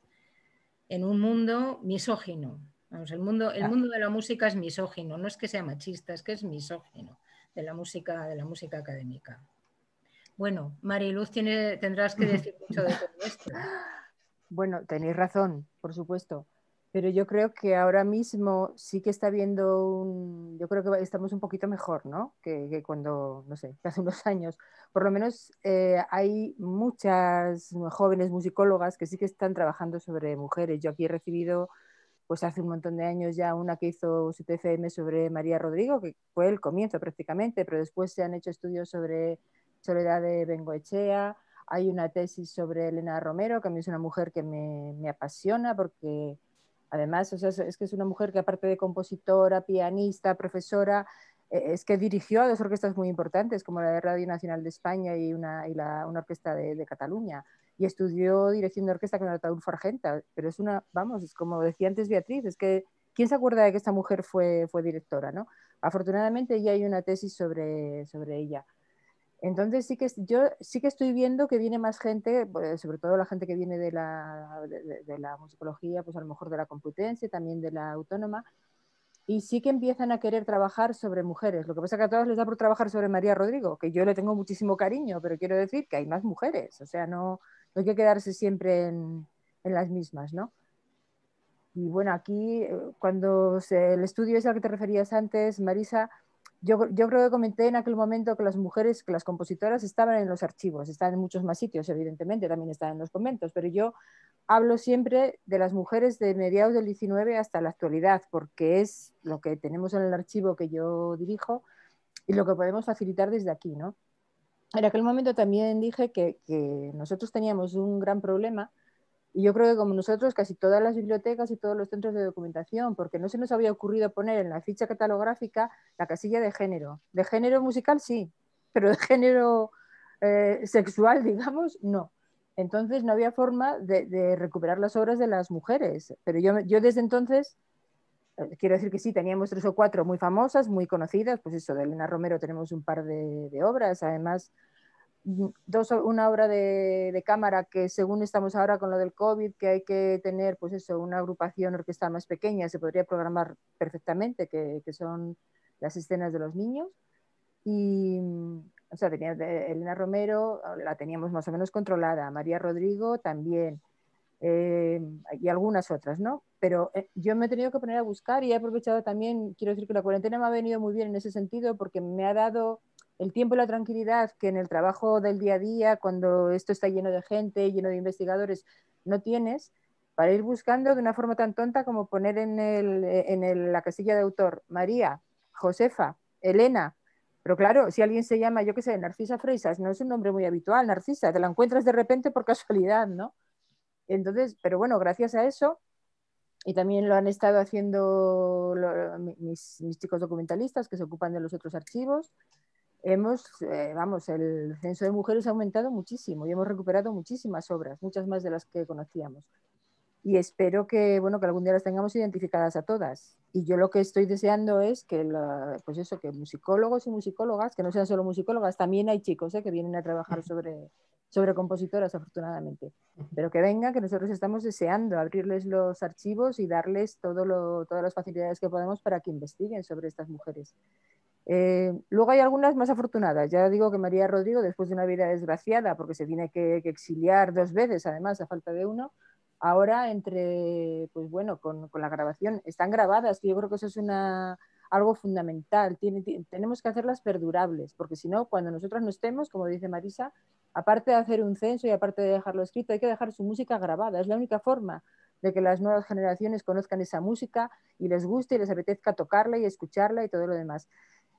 en un mundo misógino, el ah. mundo, de la música es misógino, no es que sea machista, es que es misógino de la música, de la música académica. Bueno, Mariluz, tendrás que decir [laughs] mucho de todo esto. Bueno, tenéis razón, por supuesto. Pero yo creo que ahora mismo sí que está viendo un. Yo creo que estamos un poquito mejor, ¿no? Que, cuando, no sé, hace unos años. Por lo menos eh, hay muchas jóvenes musicólogas que sí que están trabajando sobre mujeres. Yo aquí he recibido pues hace un montón de años ya una que hizo TFM sobre María Rodrigo, que fue el comienzo prácticamente, pero después se han hecho estudios sobre Soledad de Bengoechea, hay una tesis sobre Elena Romero, que a mí es una mujer que me, me apasiona porque además o sea, es que es una mujer que aparte de compositora, pianista, profesora, eh, es que dirigió a dos orquestas muy importantes como la de Radio Nacional de España y una, y la, una orquesta de Cataluña y estudió dirección de orquesta con Artaulfo Fargenta, pero es una, vamos, es como decía antes Beatriz, es que ¿quién se acuerda de que esta mujer fue, fue directora? ¿no? Afortunadamente ya hay una tesis sobre, sobre ella. Entonces sí que yo sí que estoy viendo que viene más gente, pues, sobre todo la gente que viene de la, de, la musicología, pues a lo mejor de la Complutense, también de la Autónoma, y sí que empiezan a querer trabajar sobre mujeres. Lo que pasa es que a todas les da por trabajar sobre María Rodrigo, que yo le tengo muchísimo cariño, pero quiero decir que hay más mujeres, o sea, no, no hay que quedarse siempre en, las mismas, ¿no? Y bueno, aquí eh, cuando el estudio es al que te referías antes, Marisa, yo, creo que comenté en aquel momento que las mujeres, que las compositoras estaban en los archivos, están en muchos más sitios, evidentemente, también están en los conventos, pero yo hablo siempre de las mujeres de mediados del 19 hasta la actualidad, porque es lo que tenemos en el archivo que yo dirijo y lo que podemos facilitar desde aquí, ¿no? en aquel momento también dije que, nosotros teníamos un gran problema y yo creo que como nosotros, casi todas las bibliotecas y todos los centros de documentación, porque no se nos había ocurrido poner en la ficha catalográfica la casilla de género. De género musical sí, pero de género eh, sexual, digamos, no. Entonces no había forma de, recuperar las obras de las mujeres. Pero yo, yo desde entonces quiero decir que sí, teníamos tres o cuatro muy famosas, muy conocidas, pues eso, de Elena Romero tenemos un par de, obras, además mm, dos, una obra de, cámara que según estamos ahora con lo del COVID, que hay que tener pues eso, una agrupación orquestal más pequeña, se podría programar perfectamente, que, son las escenas de los niños. Y, mm, o sea, tenía Elena Romero, ah, la teníamos más o menos controlada, María Rodrigo también, eh, y algunas otras, ¿no? pero eh, yo me he tenido que poner a buscar y he aprovechado también, quiero decir que la cuarentena me ha venido muy bien en ese sentido porque me ha dado el tiempo y la tranquilidad que en el trabajo del día a día, cuando esto está lleno de gente, lleno de investigadores, no tienes para ir buscando de una forma tan tonta como poner en, eh, la casilla de autor María, Josefa, Elena. Pero claro, si alguien se llama, yo que sé, Narcisa Freisas, no es un nombre muy habitual, Narcisa, te la encuentras de repente por casualidad, ¿no? Entonces, pero bueno, gracias a eso, y también lo han estado haciendo mis, chicos documentalistas que se ocupan de los otros archivos. Hemos, eh, vamos, el censo de mujeres ha aumentado muchísimo y hemos recuperado muchísimas obras, muchas más de las que conocíamos. Y espero que, bueno, que algún día las tengamos identificadas a todas. Y yo lo que estoy deseando es que, pues eso, que musicólogos y musicólogas, que no sean solo musicólogas, también hay chicos eh, que vienen a trabajar sobre, sobre compositoras, afortunadamente. Pero que venga, que nosotros estamos deseando abrirles los archivos y darles todas las facilidades que podemos para que investiguen sobre estas mujeres. Eh, luego hay algunas más afortunadas. Ya digo que María Rodrigo, después de una vida desgraciada, porque se tiene que, exiliar dos veces, además, a falta de uno, ahora entre, pues bueno, con, la grabación, están grabadas, yo creo que eso es una algo fundamental. tenemos que hacerlas perdurables, porque si no, cuando nosotros no estemos, como dice Marisa, aparte de hacer un censo y aparte de dejarlo escrito, hay que dejar su música grabada. Es la única forma de que las nuevas generaciones conozcan esa música y les guste y les apetezca tocarla y escucharla y todo lo demás.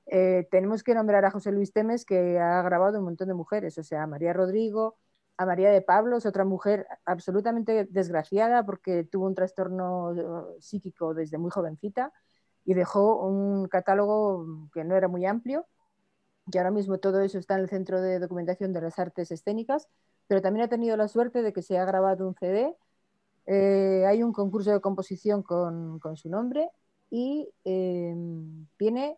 Eh, tenemos que nombrar a José Luis Temes, que ha grabado un montón de mujeres, o sea, a María Rodrigo, a María de Pablo, es otra mujer absolutamente desgraciada porque tuvo un trastorno eh, psíquico desde muy jovencita y dejó un catálogo mm, que no era muy amplio, que ahora mismo todo eso está en el Centro de Documentación de las Artes Escénicas, pero también ha tenido la suerte de que se ha grabado un CD, eh, hay un concurso de composición con, con su nombre y em, tiene,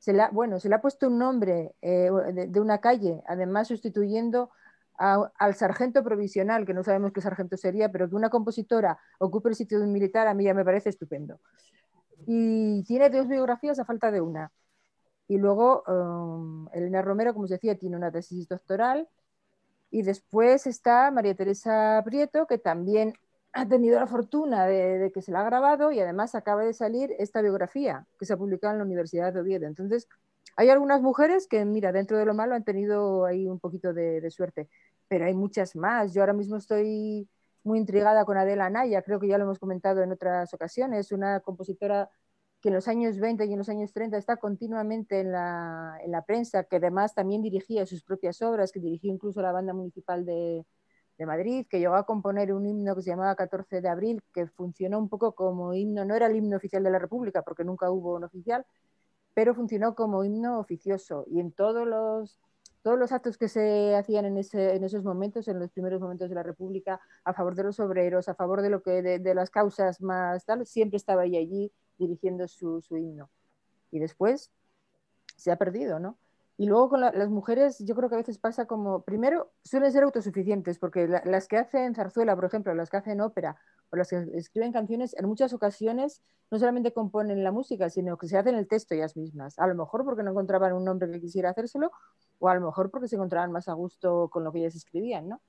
se bueno, se le ha puesto un nombre eh, de, una calle, además sustituyendo al sargento provisional, que no sabemos qué sargento sería, pero que una compositora ocupe el sitio de un militar, a mí ya me parece estupendo. Y tiene dos biografías a falta de una. Y luego eh, Elena Romero, como os decía, tiene una tesis doctoral. Y después está María Teresa Prieto, que también ha tenido la fortuna de, que se la ha grabado y además acaba de salir esta biografía que se ha publicado en la Universidad de Oviedo. Entonces, hay algunas mujeres que, mira, dentro de lo malo han tenido ahí un poquito de suerte, pero hay muchas más. Yo ahora mismo estoy muy intrigada con Adela Anaya, creo que ya lo hemos comentado en otras ocasiones, una compositora que en los años 20 y en los años 30 está continuamente en la, prensa, que además también dirigía sus propias obras, que dirigió incluso la banda municipal de, de Madrid, que llegó a componer un himno que se llamaba 14 de abril, que funcionó un poco como himno, no era el himno oficial de la República, porque nunca hubo un oficial, pero funcionó como himno oficioso. Y en todos los todos los actos que se hacían en, esos momentos, en los primeros momentos de la República, a favor de los obreros, a favor de, lo que, de, las causas más tal, siempre estaba ahí allí dirigiendo su, su, himno. Y después se ha perdido, ¿no? Y luego con las mujeres, yo creo que a veces pasa como, primero, suelen ser autosuficientes, porque las que hacen zarzuela, por ejemplo, las que hacen ópera o las que escriben canciones, en muchas ocasiones no solamente componen la música, sino que se hacen el texto ellas mismas. A lo mejor porque no encontraban un hombre que quisiera hacérselo, o a lo mejor porque se encontraban más a gusto con lo que ellas escribían, ¿no?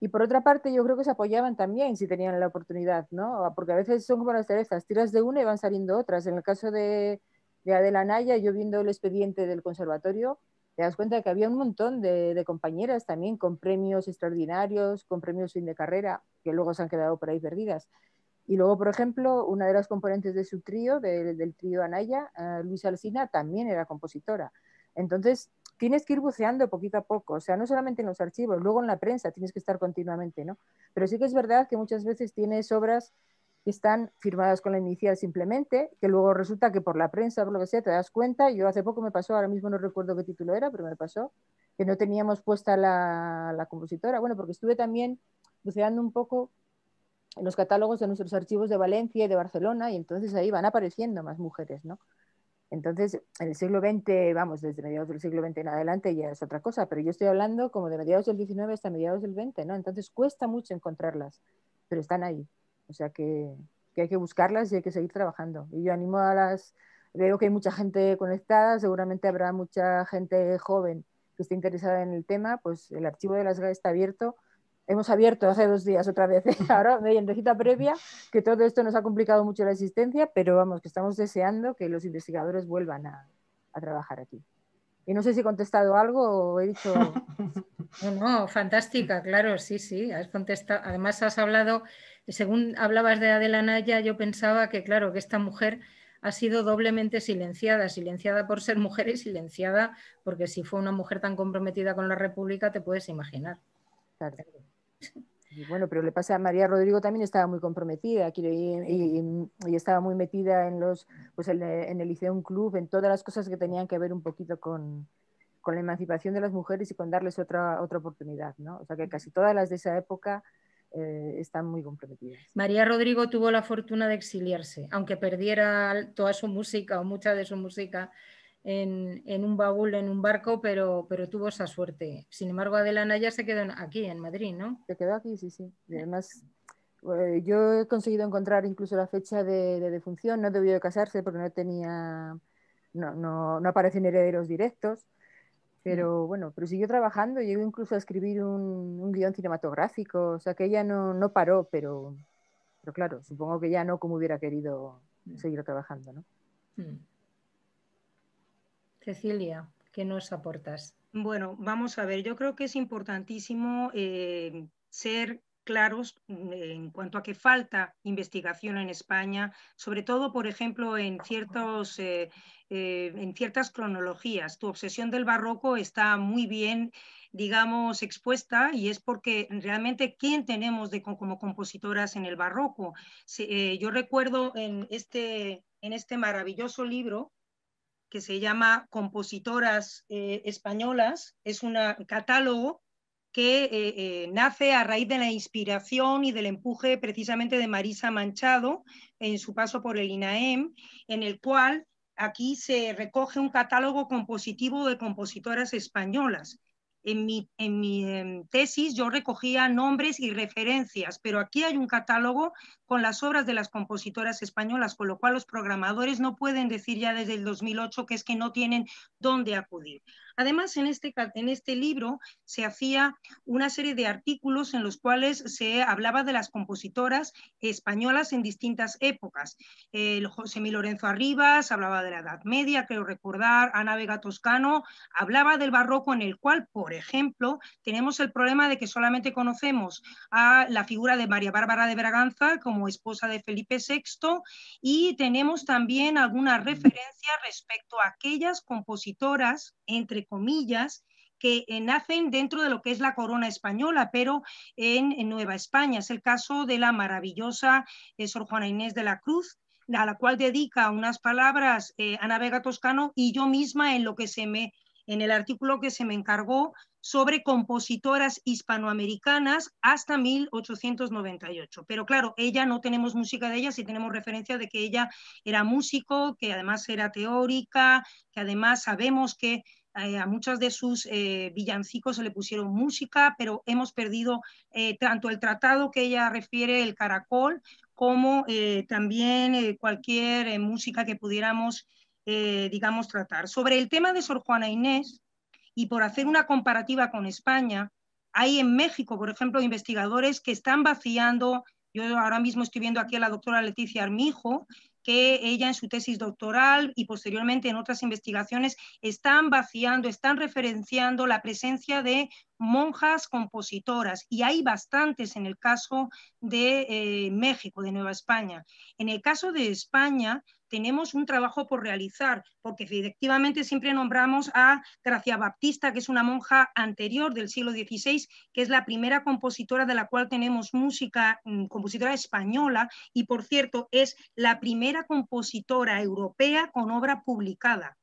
Y por otra parte, yo creo que se apoyaban también si tenían la oportunidad, ¿no? Porque a veces son como las cerezas, tiras de una y van saliendo otras. En el caso de, de Adela Naya, yo viendo el expediente del conservatorio, te das cuenta que había un montón de, compañeras también con premios extraordinarios, con premios fin de carrera, que luego se han quedado por ahí perdidas. Y luego, por ejemplo, una de las componentes de su trío, del trío Anaya, eh, Luis Alcina, también era compositora. Entonces, tienes que ir buceando poquito a poco, o sea, no solamente en los archivos, luego en la prensa tienes que estar continuamente, ¿no? Pero sí que es verdad que muchas veces tienes obras que están firmadas con la inicial simplemente, que luego resulta que por la prensa, por lo que sea, te das cuenta. Yo hace poco me pasó, ahora mismo no recuerdo qué título era, pero me pasó, que no teníamos puesta la, compositora. Bueno, porque estuve también buceando un poco en los catálogos de nuestros archivos de Valencia y de Barcelona, y entonces ahí van apareciendo más mujeres, ¿no? Entonces, en el siglo XX, vamos, desde mediados del siglo XX en adelante ya es otra cosa, pero yo estoy hablando como de mediados del XIX hasta mediados del XX, ¿no? Entonces cuesta mucho encontrarlas, pero están ahí. O sea que, hay que buscarlas y hay que seguir trabajando. Y yo animo a las, veo que hay mucha gente conectada, seguramente habrá mucha gente joven que esté interesada en el tema, pues el archivo de las GAE está abierto. Hemos abierto hace dos días otra vez, [laughs] ahora en recita previa, que todo esto nos ha complicado mucho la existencia, pero vamos, que estamos deseando que los investigadores vuelvan a, a trabajar aquí. Y no sé si he contestado algo o he dicho. [laughs] No, no, fantástica, claro, sí, sí, has contestado. Además, has hablado según hablabas de Adela Naya, yo pensaba que, claro, que esta mujer ha sido doblemente silenciada, silenciada por ser mujer y silenciada porque si fue una mujer tan comprometida con la República, te puedes imaginar. bueno, pero le pasa a María Rodrigo también estaba muy comprometida y, y, estaba muy metida en los, pues en, el Liceum Club, en todas las cosas que tenían que ver un poquito con, la emancipación de las mujeres y con darles otra, otra oportunidad, ¿no? O sea que casi todas las de esa época eh, están muy comprometidas. María Rodrigo tuvo la fortuna de exiliarse, aunque perdiera toda su música o mucha de su música en, un baúl, en un barco, pero, tuvo esa suerte. Sin embargo, Adelana ya se quedó aquí, en Madrid, ¿no? Se quedó aquí, sí, sí. además, eh, yo he conseguido encontrar incluso la fecha de, defunción, no debió de casarse porque no tenía, no, no, no aparecen herederos directos. Pero bueno, pero siguió trabajando, llegó incluso a escribir un, guión cinematográfico, o sea que ella no, paró, pero, pero claro, supongo que ya no como hubiera querido mm. seguir trabajando, ¿no? Mm. Cecilia, ¿qué nos aportas? Bueno, vamos a ver, yo creo que es importantísimo eh, ser claros mm, en cuanto a que falta investigación en España, sobre todo, por ejemplo, en, ciertos, eh, eh, en ciertas cronologías. Tu obsesión del barroco está muy bien, digamos, expuesta y es porque realmente quién tenemos de, como compositoras en el barroco. Eh, yo recuerdo en este, en este maravilloso libro que se llama Compositoras Españolas, es un catálogo que eh, eh, nace a raíz de la inspiración y del empuje precisamente de Marisa Manchado en su paso por el INAEM, en el cual aquí se recoge un catálogo compositivo de compositoras españolas. en mi, em, tesis yo recogía nombres y referencias, pero aquí hay un catálogo con las obras de las compositoras españolas, con lo cual los programadores no pueden decir ya desde el 2008 que es que no tienen dónde acudir. Además, en este, en este libro se hacía una serie de artículos en los cuales se hablaba de las compositoras españolas en distintas épocas. El José Lorenzo Arribas hablaba de la Edad Media, creo recordar, Ana Vega Toscano hablaba del barroco en el cual, por ejemplo, tenemos el problema de que solamente conocemos a la figura de María Bárbara de Braganza como esposa de Felipe VI y tenemos también alguna referencia respecto a aquellas compositoras, entre comillas, que eh, nacen dentro de lo que es la corona española, pero en, Nueva España. Es el caso de la maravillosa eh, Sor Juana Inés de la Cruz, a la cual dedica unas palabras eh, Ana Vega Toscano y yo misma en lo que se me en el artículo que se me encargó sobre compositoras hispanoamericanas hasta 1898. Pero claro, ella no tenemos música de ella, sí tenemos referencia de que ella era músico, que además era teórica, que además sabemos que eh, a muchos de sus eh, villancicos se le pusieron música, pero hemos perdido eh, tanto el tratado que ella refiere, el caracol, como también cualquier música que pudiéramos, digamos, tratar. Sobre el tema de Sor Juana Inés, y por hacer una comparativa con España, hay en México, por ejemplo, investigadores que están vaciando yo ahora mismo estoy viendo aquí a la doctora Leticia Armijo, que ella en su tesis doctoral y posteriormente en otras investigaciones están vaciando, están referenciando la presencia de monjas compositoras, y hay bastantes en el caso de eh, México, de Nueva España. En el caso de España, tenemos un trabajo por realizar, porque efectivamente siempre nombramos a Gracia Baptista, que es una monja anterior del siglo XVI, que es la primera compositora de la cual tenemos música, mm, compositora española, y por cierto, es la primera compositora europea con obra publicada.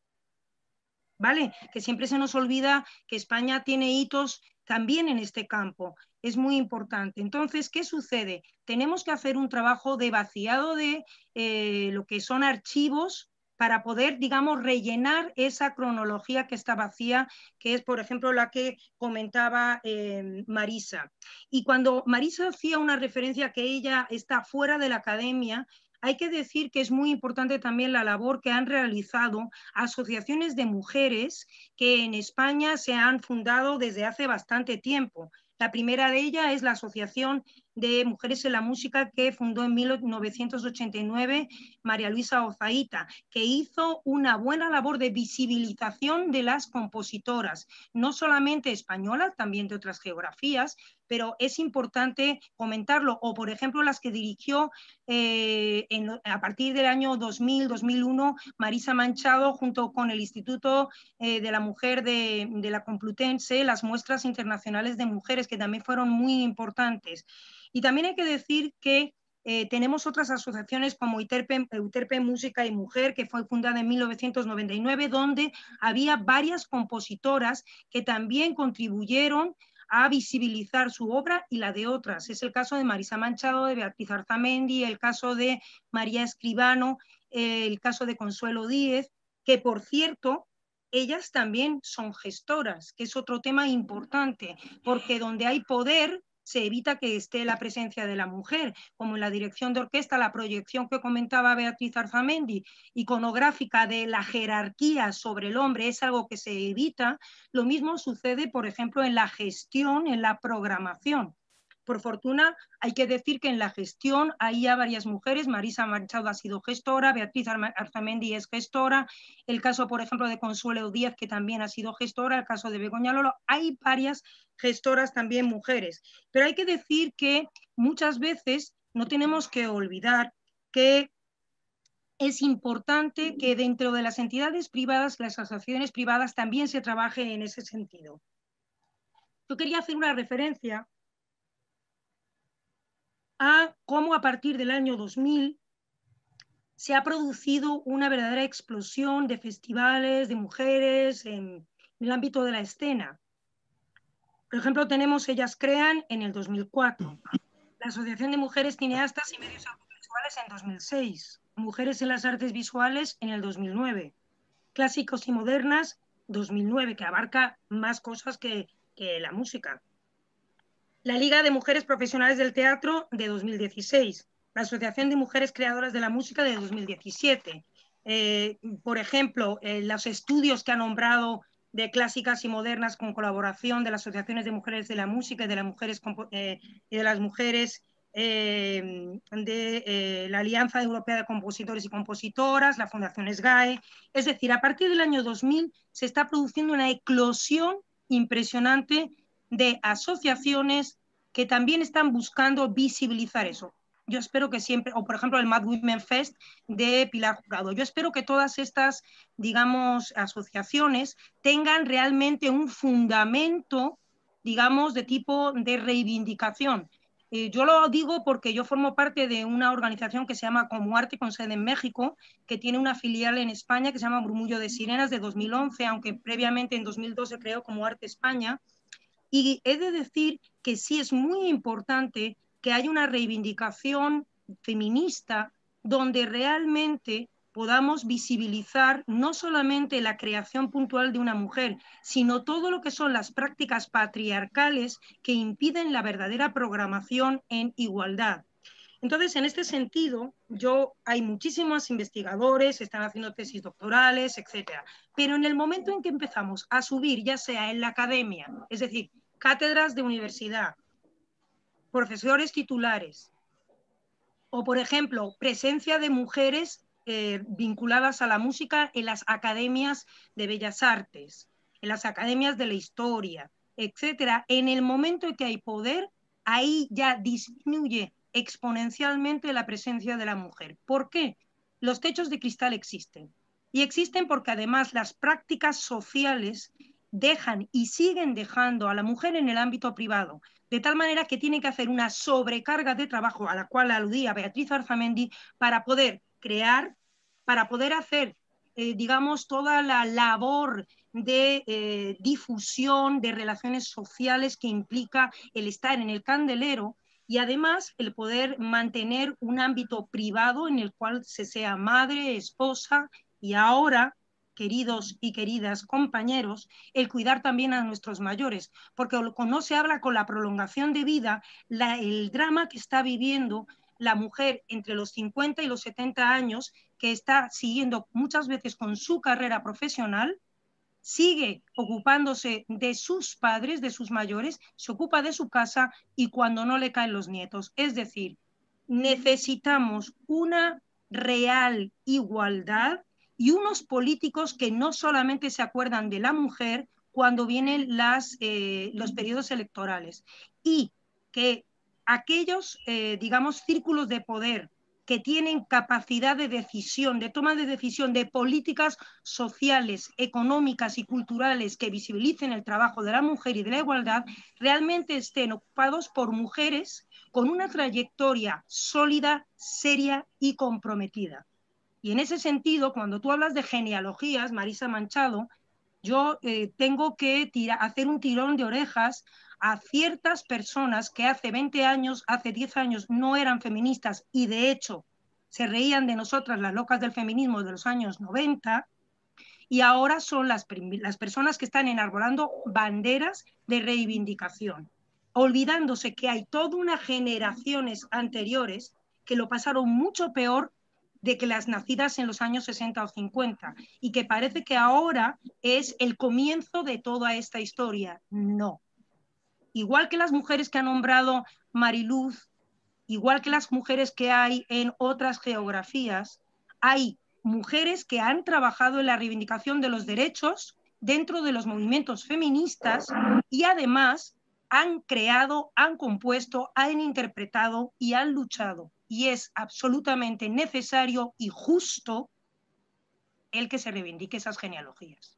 ¿vale? Que siempre se nos olvida que España tiene hitos también en este campo. Es muy importante. Entonces, ¿qué sucede? Tenemos que hacer un trabajo de vaciado de eh, lo que son archivos para poder, digamos, rellenar esa cronología que está vacía, que es, por ejemplo, la que comentaba eh, Marisa. Y cuando Marisa hacía una referencia que ella está fuera de la academia, hay que decir que es muy importante también la labor que han realizado asociaciones de mujeres que en España se han fundado desde hace bastante tiempo. La primera de ellas es la Asociación de Mujeres en la Música que fundó en 1989 María Luisa Ozaíta, que hizo una buena labor de visibilización de las compositoras, no solamente españolas, también de otras geografías, pero es importante comentarlo. O, por ejemplo, las que dirigió eh, a partir del año 2000-2001 Marisa Manchado junto con el Instituto eh, de la Mujer de la Complutense, las muestras internacionales de mujeres, que también fueron muy importantes. Y también hay que decir que eh, tenemos otras asociaciones como Iterpe, Música y Mujer, que fue fundada en 1999, donde había varias compositoras que también contribuyeron a visibilizar su obra y la de otras. Es el caso de Marisa Manchado, de Beatriz Arzamendi, el caso de María Escribano, el caso de Consuelo Díez, que por cierto, ellas también son gestoras, que es otro tema importante, porque donde hay poder, se evita que esté la presencia de la mujer, como en la dirección de orquesta, la proyección que comentaba Beatriz Arzamendi, iconográfica de la jerarquía sobre el hombre, es algo que se evita. Lo mismo sucede, por ejemplo, en la gestión, en la programación. Por fortuna, hay que decir que en la gestión hay ya varias mujeres. Marisa Marchado ha sido gestora, Beatriz Arzamendi es gestora, el caso, por ejemplo, de Consuelo Díaz, que también ha sido gestora, el caso de Begoña Lolo. Hay varias gestoras también mujeres. Pero hay que decir que muchas veces no tenemos que olvidar que es importante que dentro de las entidades privadas, las asociaciones privadas, también se trabaje en ese sentido. Yo quería hacer una referencia cómo a partir del año 2000 se ha producido una verdadera explosión de festivales, de mujeres en, el ámbito de la escena. Por ejemplo, tenemos Ellas Crean en el 2004, la Asociación de Mujeres Cineastas y Medios Audiovisuales en 2006, Mujeres en las Artes Visuales en el 2009, Clásicos y Modernas 2009, que abarca más cosas que la música la Liga de Mujeres Profesionales del Teatro de 2016, la Asociación de Mujeres Creadoras de la Música de 2017. Eh, por ejemplo, eh, los estudios que ha nombrado de clásicas y modernas con colaboración de las asociaciones de mujeres de la música y de las mujeres, eh, y de, las mujeres de la Alianza Europea de Compositores y Compositoras, la Fundación SGAE. Es decir, a partir del año 2000 se está produciendo una eclosión impresionante de asociaciones que también están buscando visibilizar eso. Yo espero que siempre, o por ejemplo el Mad Women Fest de Pilar Jurado, yo espero que todas estas, digamos, asociaciones tengan realmente un fundamento, digamos, de tipo de reivindicación. Eh, yo lo digo porque yo formo parte de una organización que se llama Como Arte, con sede en México, que tiene una filial en España que se llama Murmullo de Sirenas de 2011, aunque previamente en 2012 creó Como Arte España y he de decir que sí es muy importante que haya una reivindicación feminista donde realmente podamos visibilizar no solamente la creación puntual de una mujer, sino todo lo que son las prácticas patriarcales que impiden la verdadera programación en igualdad. Entonces, en este sentido, yo hay muchísimos investigadores, están haciendo tesis doctorales, etcétera, pero en el momento en que empezamos a subir, ya sea en la academia, es decir, cátedras de universidad, profesores titulares o, por ejemplo, presencia de mujeres eh, vinculadas a la música en las academias de bellas artes, en las academias de la historia, etcétera. En el momento en que hay poder, ahí ya disminuye exponencialmente la presencia de la mujer. ¿Por qué? Los techos de cristal existen. Y existen porque además las prácticas sociales dejan y siguen dejando a la mujer en el ámbito privado, de tal manera que tiene que hacer una sobrecarga de trabajo a la cual aludía Beatriz Arzamendi para poder crear, para poder hacer, eh, digamos, toda la labor de eh, difusión de relaciones sociales que implica el estar en el candelero y además el poder mantener un ámbito privado en el cual se sea madre, esposa y ahora queridos y queridas compañeros, el cuidar también a nuestros mayores, porque no se habla con la prolongación de vida, el drama que está viviendo la mujer entre los 50 y los 70 años, que está siguiendo muchas veces con su carrera profesional, sigue ocupándose de sus padres, de sus mayores, se ocupa de su casa y cuando no le caen los nietos. Es decir, necesitamos una real igualdad y unos políticos que no solamente se acuerdan de la mujer cuando vienen eh, los periodos electorales y que aquellos, eh, digamos, círculos de poder que tienen capacidad de decisión, de toma de decisión de políticas sociales, económicas y culturales que visibilicen el trabajo de la mujer y de la igualdad, realmente estén ocupados por mujeres con una trayectoria sólida, seria y comprometida. Y en ese sentido, cuando tú hablas de genealogías, Marisa Manchado, yo eh, tengo que hacer un tirón de orejas a ciertas personas que hace 20 años, hace 10 años no eran feministas y de hecho se reían de nosotras las locas del feminismo de los años 90 y ahora son las, las personas que están enarbolando banderas de reivindicación, olvidándose que hay toda una generaciones anteriores que lo pasaron mucho peor de que las nacidas en los años 60 o 50 y que parece que ahora es el comienzo de toda esta historia. No. Igual que las mujeres que ha nombrado Mariluz, igual que las mujeres que hay en otras geografías, hay mujeres que han trabajado en la reivindicación de los derechos dentro de los movimientos feministas y además han creado, han compuesto, han interpretado y han luchado y es absolutamente necesario y justo el que se reivindique esas genealogías.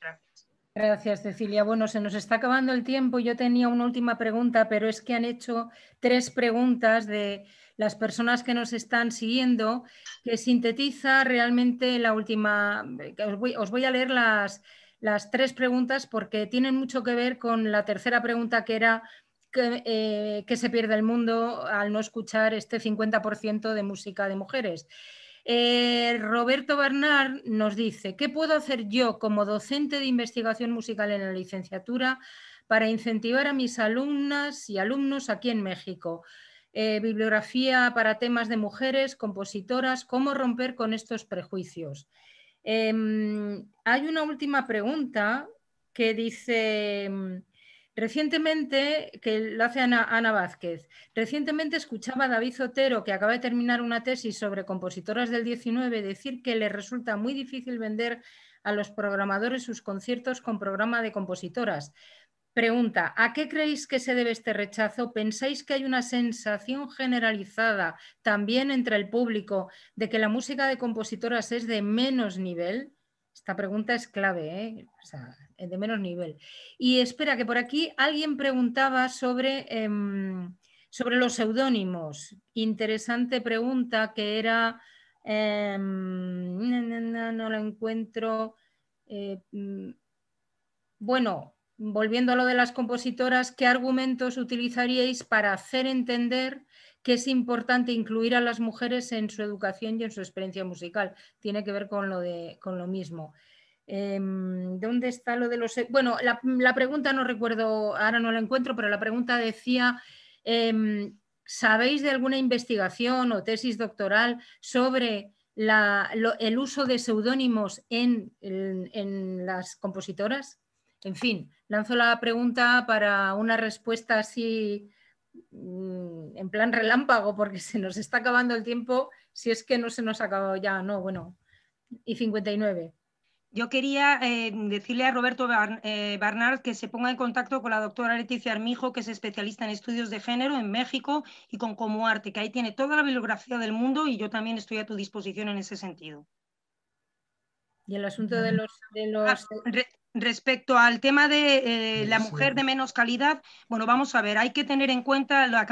Gracias. Gracias, Cecilia. Bueno, se nos está acabando el tiempo. Yo tenía una última pregunta, pero es que han hecho tres preguntas de las personas que nos están siguiendo, que sintetiza realmente la última. Os voy, os voy a leer las, las tres preguntas porque tienen mucho que ver con la tercera pregunta que era eh, que, se pierde el mundo al no escuchar este 50% de música de mujeres. Eh, Roberto Bernard nos dice, ¿qué puedo hacer yo como docente de investigación musical en la licenciatura para incentivar a mis alumnas y alumnos aquí en México? Eh, bibliografía para temas de mujeres, compositoras, cómo romper con estos prejuicios. Em, hay una última pregunta que dice, Recientemente, que lo hace Ana, Vázquez, recientemente escuchaba a David Zotero, que acaba de terminar una tesis sobre compositoras del 19, decir que le resulta muy difícil vender a los programadores sus conciertos con programa de compositoras. Pregunta, ¿a qué creéis que se debe este rechazo? ¿Pensáis que hay una sensación generalizada también entre el público de que la música de compositoras es de menos nivel? Esta pregunta es clave, ¿eh? de menos nivel. Y espera, que por aquí alguien preguntaba sobre, em, sobre los seudónimos. Interesante pregunta que era, em, no, no, la encuentro. Eh, mm, bueno, volviendo a lo de las compositoras, ¿qué argumentos utilizaríais para hacer entender que es importante incluir a las mujeres en su educación y en su experiencia musical. Tiene que ver con lo, con lo mismo. Em, ¿Dónde está lo de los.? E-? Bueno, la, pregunta no recuerdo, ahora no la encuentro, pero la pregunta decía: em, ¿sabéis de alguna investigación o tesis doctoral sobre el uso de seudónimos en, en, las compositoras? En fin, lanzo la pregunta para una respuesta así Mm, en plan relámpago porque se nos está acabando el tiempo, si es que no se nos ha acabado ya, no, bueno, y 59. Yo quería eh, decirle a Roberto eh, Barnard que se ponga en contacto con la doctora Leticia Armijo, que es especialista en estudios de género en México y con Arte, que ahí tiene toda la bibliografía del mundo y yo también estoy a tu disposición en ese sentido. Y el asunto de los... De los... Ah, Respecto al tema de eh, la mujer de menos calidad, bueno, vamos a ver, hay que tener en cuenta la,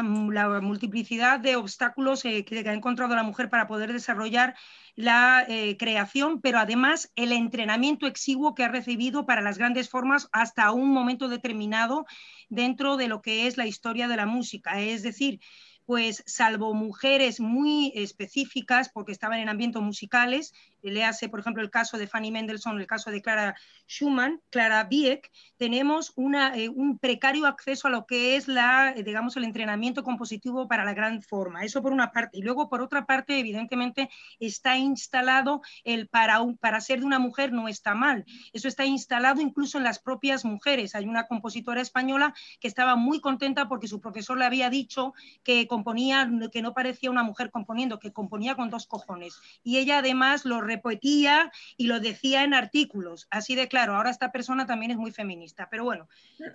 multiplicidad de obstáculos eh, que ha encontrado la mujer para poder desarrollar la eh, creación, pero además el entrenamiento exiguo que ha recibido para las grandes formas hasta un momento determinado dentro de lo que es la historia de la música. Es decir, pues salvo mujeres muy específicas porque estaban en ambientes musicales, le hace, por ejemplo, el caso de Fanny Mendelssohn, el caso de Clara Schumann, Clara Wieck, tenemos eh, un precario acceso a lo que es la, eh, digamos, el entrenamiento compositivo para la gran forma. Eso por una parte. Y luego, por otra parte, evidentemente, está instalado el para, para ser de una mujer no está mal. Eso está instalado incluso en las propias mujeres. Hay una compositora española que estaba muy contenta porque su profesor le había dicho que componía, que no parecía una mujer componiendo, que componía con dos cojones. Y ella además lo poetía y lo decía en artículos. Así de claro, ahora esta persona también es muy feminista. Pero bueno,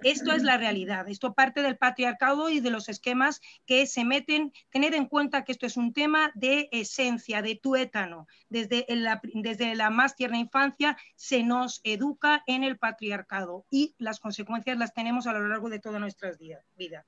esto es la realidad. Esto parte del patriarcado y de los esquemas que se meten. Tener en cuenta que esto es un tema de esencia, de tuétano. Desde la, desde la más tierna infancia se nos educa en el patriarcado y las consecuencias las tenemos a lo largo de toda nuestra vida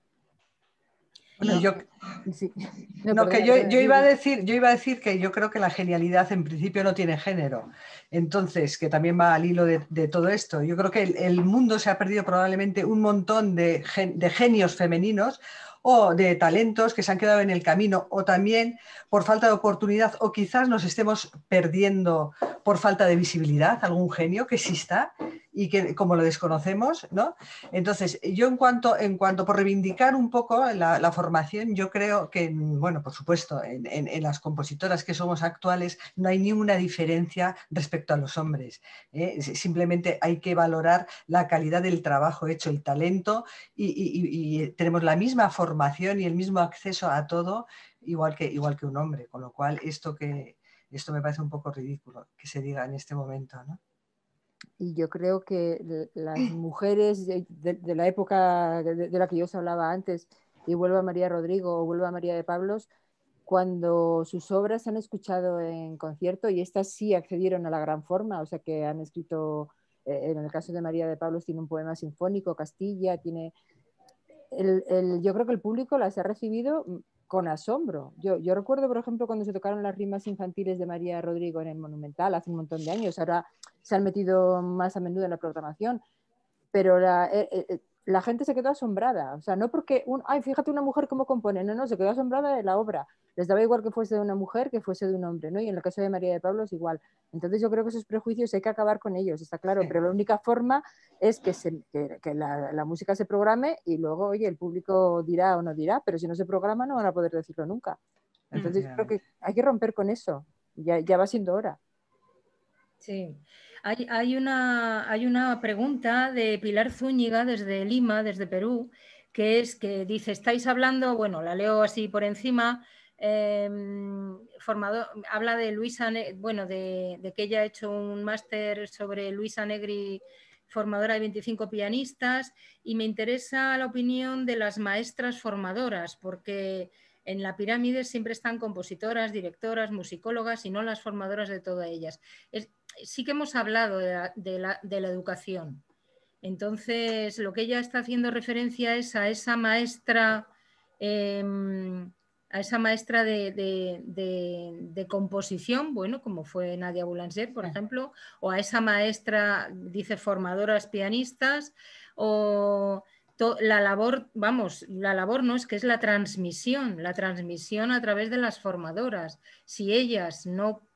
yo, [laughs] que yo, iba a decir, yo iba a decir que yo creo que la genialidad en principio no tiene género. Entonces, que también va al hilo de, todo esto. Yo creo que el, mundo se ha perdido probablemente un montón de genios femeninos o de talentos que se han quedado en el camino o también por falta de oportunidad o quizás nos estemos perdiendo por falta de visibilidad algún genio que exista y que como lo desconocemos, ¿no? Entonces, yo en cuanto, en cuanto por reivindicar un poco la, formación, yo creo que, bueno, por supuesto, en, las compositoras que somos actuales no hay ninguna diferencia respecto a los hombres. ¿eh? Simplemente hay que valorar la calidad del trabajo hecho, el talento, y, y tenemos la misma formación y el mismo acceso a todo igual que, igual que un hombre, con lo cual esto que esto me parece un poco ridículo que se diga en este momento, ¿no? Y yo creo que las [clears throat] mujeres de, la época de, la que yo os hablaba antes, y vuelvo a María Rodrigo o a María de Pablos, cuando sus obras se han escuchado en concierto y estas sí accedieron a la gran forma, o sea que han escrito, eh, en el caso de María de Pablos tiene un poema sinfónico, Castilla, tiene... El, el, yo creo que el público las ha recibido con asombro. Yo, yo recuerdo, por ejemplo, cuando se tocaron las rimas infantiles de María Rodrigo en el Monumental hace un montón de años. Ahora se han metido más a menudo en la programación, pero la, la gente se quedó asombrada. O sea, no porque, un, ay, fíjate una mujer cómo compone, no, no, se quedó asombrada de la obra. Les daba igual que fuese de una mujer que fuese de un hombre, ¿no? Y en el caso de María de Pablo es igual. Entonces yo creo que esos prejuicios hay que acabar con ellos, está claro, pero la única forma es que, se, que, la, música se programe y luego, oye, el público dirá o no dirá, pero si no se programa no van a poder decirlo nunca. Entonces creo que hay que romper con eso, ya, ya va siendo hora. Sí. Hay, una, hay una pregunta de Pilar Zúñiga desde Lima, desde Perú, que es que dice, estáis hablando, bueno, la leo así por encima, em, habla de Luisa, bueno, de, que ella ha hecho un máster sobre Luisa Negri, formadora de 25 pianistas, y me interesa la opinión de las maestras formadoras, porque en la pirámide siempre están compositoras, directoras, musicólogas y no las formadoras de todas ellas sí que hemos hablado de la, educación. Entonces, lo que ella está haciendo referencia es a esa maestra, em, a esa maestra de, composición, bueno, como fue Nadia Boulanger, por ejemplo, o a esa maestra, dice, formadoras pianistas, o la labor, vamos, la labor no es que es la transmisión, la transmisión a través de las formadoras. Si ellas no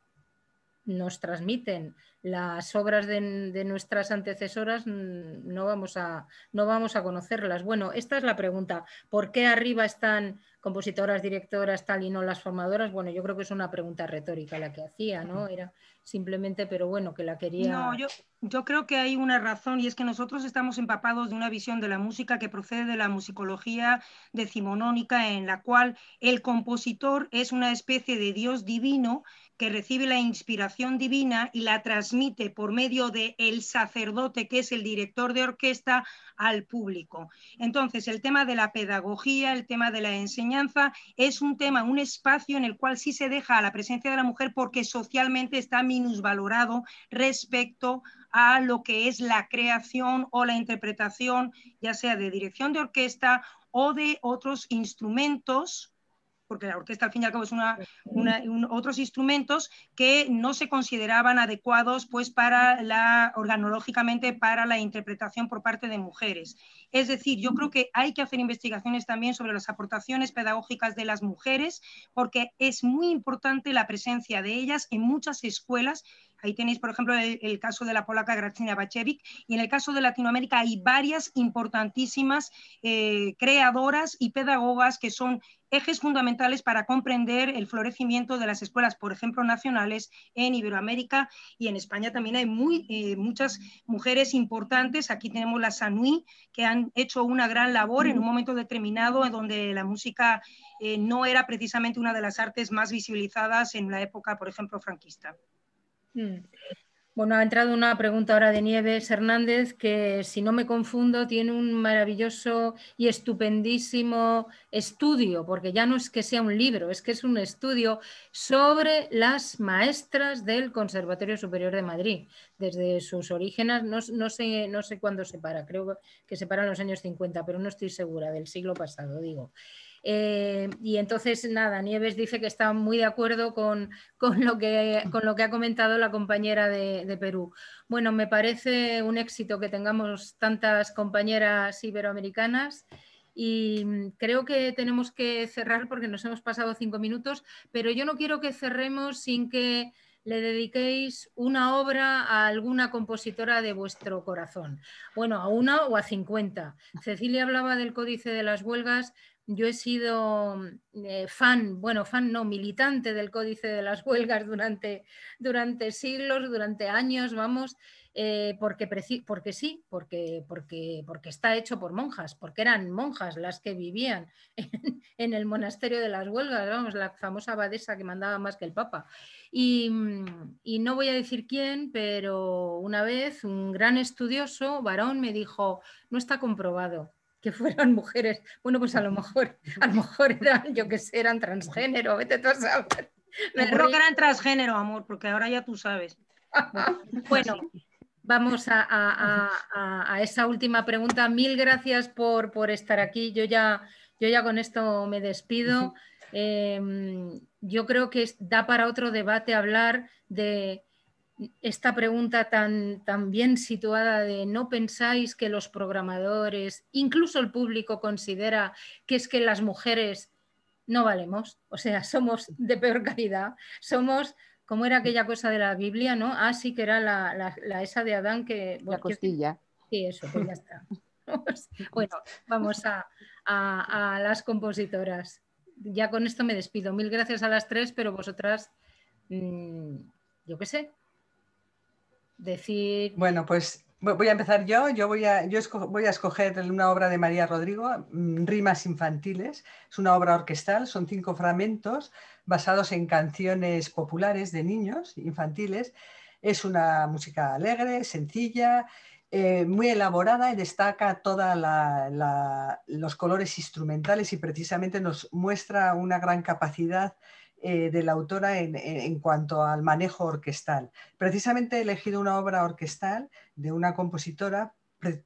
nos transmiten las obras de, nuestras antecesoras, mm, no vamos, a, no vamos, a, conocerlas. Bueno, esta es la pregunta. ¿Por qué arriba están compositoras, directoras, tal y no las formadoras? Bueno, yo creo que es una pregunta retórica la que hacía, ¿no? Era simplemente, pero bueno, que la quería. No, yo creo que hay una razón y es que nosotros estamos empapados de una visión de la música que procede de la musicología decimonónica, en la cual el compositor es una especie de Dios divino que recibe la inspiración divina y la transmite por medio de el sacerdote que es el director de orquesta al público. Entonces, el tema de la pedagogía, el tema de la enseñanza es un tema, un espacio en el cual sí se deja la presencia de la mujer porque socialmente está minusvalorado respecto a lo que es la creación o la interpretación, ya sea de dirección de orquesta o de otros instrumentos porque la orquesta al fin y al cabo es una, otros instrumentos que no se consideraban adecuados pues para la, organológicamente para la interpretación por parte de mujeres. Es decir, yo creo que hay que hacer investigaciones también sobre las aportaciones pedagógicas de las mujeres, porque es muy importante la presencia de ellas en muchas escuelas Ahí tenéis, por ejemplo, el, caso de la polaca Gracina Bachevik, Y en el caso de Latinoamérica hay varias importantísimas eh, creadoras y pedagogas que son ejes fundamentales para comprender el florecimiento de las escuelas, por ejemplo, nacionales en Iberoamérica y en España también hay eh, muchas mujeres importantes. Aquí tenemos la Sanui, que han hecho una gran labor en un momento determinado en donde la música eh, no era precisamente una de las artes más visibilizadas en la época, por ejemplo, franquista. Mm. Bueno, ha entrado una pregunta ahora de Nieves Hernández que, si no me confundo, tiene un maravilloso y estupendísimo estudio, porque ya no es que sea un libro, es que es un estudio sobre las maestras del Conservatorio Superior de Madrid, desde sus orígenes, no, sé, no sé cuándo se para, creo que se para en los años 50, pero no estoy segura, del siglo pasado, digo. Eh, y entonces, nada, Nieves dice que está muy de acuerdo con, lo, que, con lo, que, ha comentado la compañera de, Perú. Bueno, me parece un éxito que tengamos tantas compañeras iberoamericanas. Y mm, creo que tenemos que cerrar porque nos hemos pasado cinco minutos, pero yo no quiero que cerremos sin que le dediquéis una obra a alguna compositora de vuestro corazón. Bueno, a una o a cincuenta, Cecilia hablaba del Códice de las Huelgas, yo he sido mm, eh, fan, bueno, fan no, militante del Códice de las Huelgas durante, durante siglos, durante años, vamos, eh, porque, porque sí, porque, porque, está hecho por monjas, porque eran monjas las que vivían [laughs] en, el monasterio de las Huelgas, vamos, la famosa abadesa que mandaba más que el Papa. Y, mm, y no voy a decir quién, pero una vez un gran estudioso, varón, me dijo, no está comprobado que fueran mujeres. Bueno, pues a lo mejor, a lo mejor eran, yo que sé, eran transgénero, vete tú Me acuerdo que eran transgénero, amor, porque ahora ya tú sabes. [laughs] bueno, vamos a, esa última pregunta. Mil gracias por, por estar aquí. Yo ya, yo ya con esto me despido. Em, yo creo que da para otro debate hablar de esta pregunta tan, bien situada de ¿no pensáis que los programadores, incluso el público, considera que es que las mujeres no valemos? O sea, somos de peor calidad, somos... como era aquella cosa de la Biblia? ¿no? Ah, sí, que era la, esa de Adán que... la costilla. sí, eso, pues ya está. [laughs] bueno, vamos a, a, las compositoras. Ya con esto me despido. Mil gracias a las tres, pero vosotras, mm, yo qué sé, decir... Bueno, pues voy a empezar yo. Yo voy a, yo voy a escoger una obra de María Rodrigo, mm, Rimas Infantiles. Es una obra orquestal, son cinco fragmentos basados en canciones populares de niños infantiles. Es una música alegre, sencilla, eh, muy elaborada y destaca todos los colores instrumentales y precisamente nos muestra una gran capacidad eh, de la autora en, cuanto al manejo orquestal. Precisamente he elegido una obra orquestal de una compositora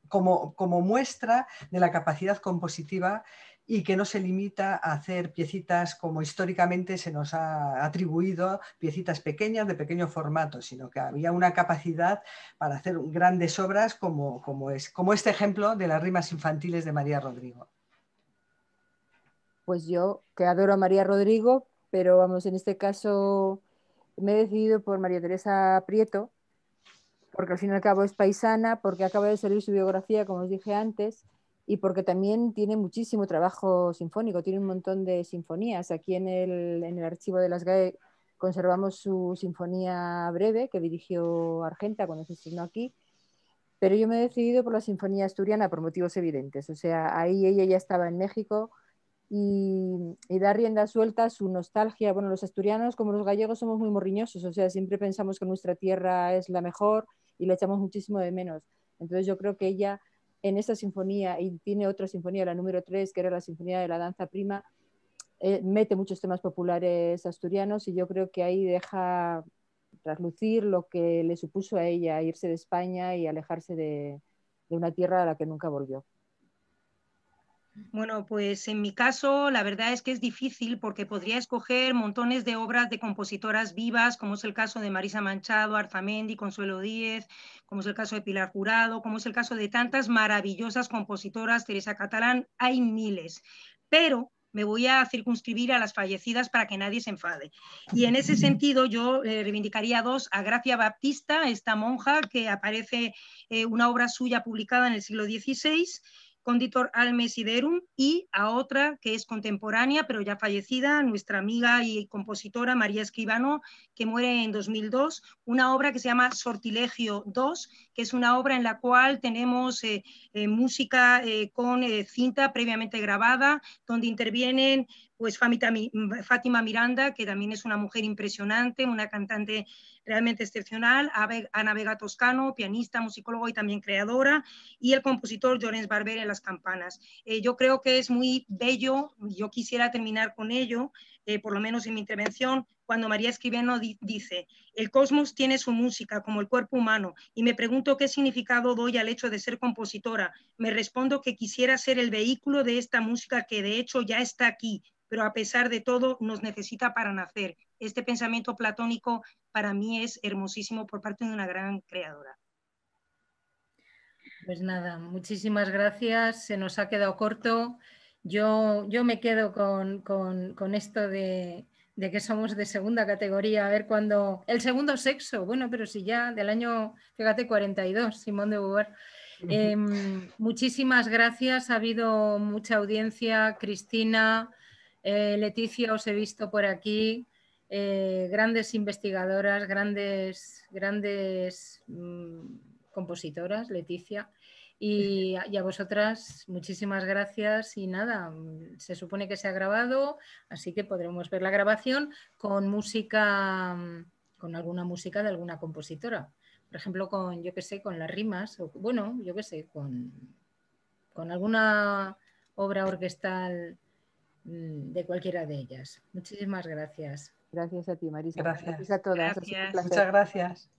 como, muestra de la capacidad compositiva y que no se limita a hacer piecitas como históricamente se nos ha atribuido, piecitas pequeñas de pequeño formato, sino que había una capacidad para hacer grandes obras como, es, como este ejemplo de las rimas infantiles de María Rodrigo. Pues yo, que adoro a María Rodrigo, pero vamos, en este caso me he decidido por María Teresa Prieto, porque al fin y al cabo es paisana, porque acaba de salir su biografía, como os dije antes, y porque también tiene muchísimo trabajo sinfónico, tiene un montón de sinfonías. Aquí en el, en el archivo de las GAE conservamos su sinfonía breve que dirigió Argenta cuando se asignó aquí, pero yo me he decidido por la sinfonía asturiana por motivos evidentes. O sea, ahí ella ya estaba en México y, da rienda suelta a su nostalgia. Bueno, los asturianos, como los gallegos, somos muy morriñosos, o sea, siempre pensamos que nuestra tierra es la mejor y la echamos muchísimo de menos. Entonces yo creo que ella en esa sinfonía, y tiene otra sinfonía, la número 3, que era la sinfonía de la danza prima, eh, mete muchos temas populares asturianos y yo creo que ahí deja traslucir lo que le supuso a ella irse de España y alejarse de una tierra a la que nunca volvió. Bueno, pues en mi caso la verdad es que es difícil porque podría escoger montones de obras de compositoras vivas, como es el caso de Marisa Manchado, Arzamendi, Consuelo Díez, como es el caso de Pilar Jurado, como es el caso de tantas maravillosas compositoras, Teresa Catalán, hay miles. Pero me voy a circunscribir a las fallecidas para que nadie se enfade. Y en ese sentido yo le reivindicaría dos, a Gracia Baptista, esta monja que aparece eh, una obra suya publicada en el siglo XVI, Conditor Alme Siderum, y a otra que es contemporánea, pero ya fallecida, nuestra amiga y compositora María Escribano, que muere en 2002, una obra que se llama Sortilegio II, que es una obra en la cual tenemos eh, eh, música eh, con cinta previamente grabada, donde intervienen pues Fátima Miranda, que también es una mujer impresionante, una cantante realmente excepcional, Ana Vega Toscano, pianista, musicólogo y también creadora, y el compositor Llorens Barber en las campanas. Eh, yo creo que es muy bello, yo quisiera terminar con ello, eh, por lo menos en mi intervención, cuando María Escribeno dice, el cosmos tiene su música como el cuerpo humano, y me pregunto qué significado doy al hecho de ser compositora. Me respondo que quisiera ser el vehículo de esta música que de hecho ya está aquí, pero a pesar de todo nos necesita para nacer este pensamiento platónico para mí es hermosísimo por parte de una gran creadora. Pues nada, muchísimas gracias. Se nos ha quedado corto. Yo, yo me quedo con, con, esto de, que somos de segunda categoría, a ver cuando El segundo sexo, bueno, pero si ya del año, fíjate, 42, Simón de Beauvoir. Em, muchísimas gracias. Ha habido mucha audiencia. Cristina, eh, Leticia, os he visto por aquí. Eh, grandes investigadoras, grandes, grandes mm, compositoras, Leticia. Y a, vosotras, muchísimas gracias. Y nada, mm, se supone que se ha grabado, así que podremos ver la grabación con música, mm, con alguna música de alguna compositora. Por ejemplo, con, yo qué sé, con las rimas, o, bueno, yo qué sé, con, con alguna obra orquestal de cualquiera de ellas. Muchísimas gracias. Gracias a ti, Marisa. Gracias, a todas. Muchas gracias.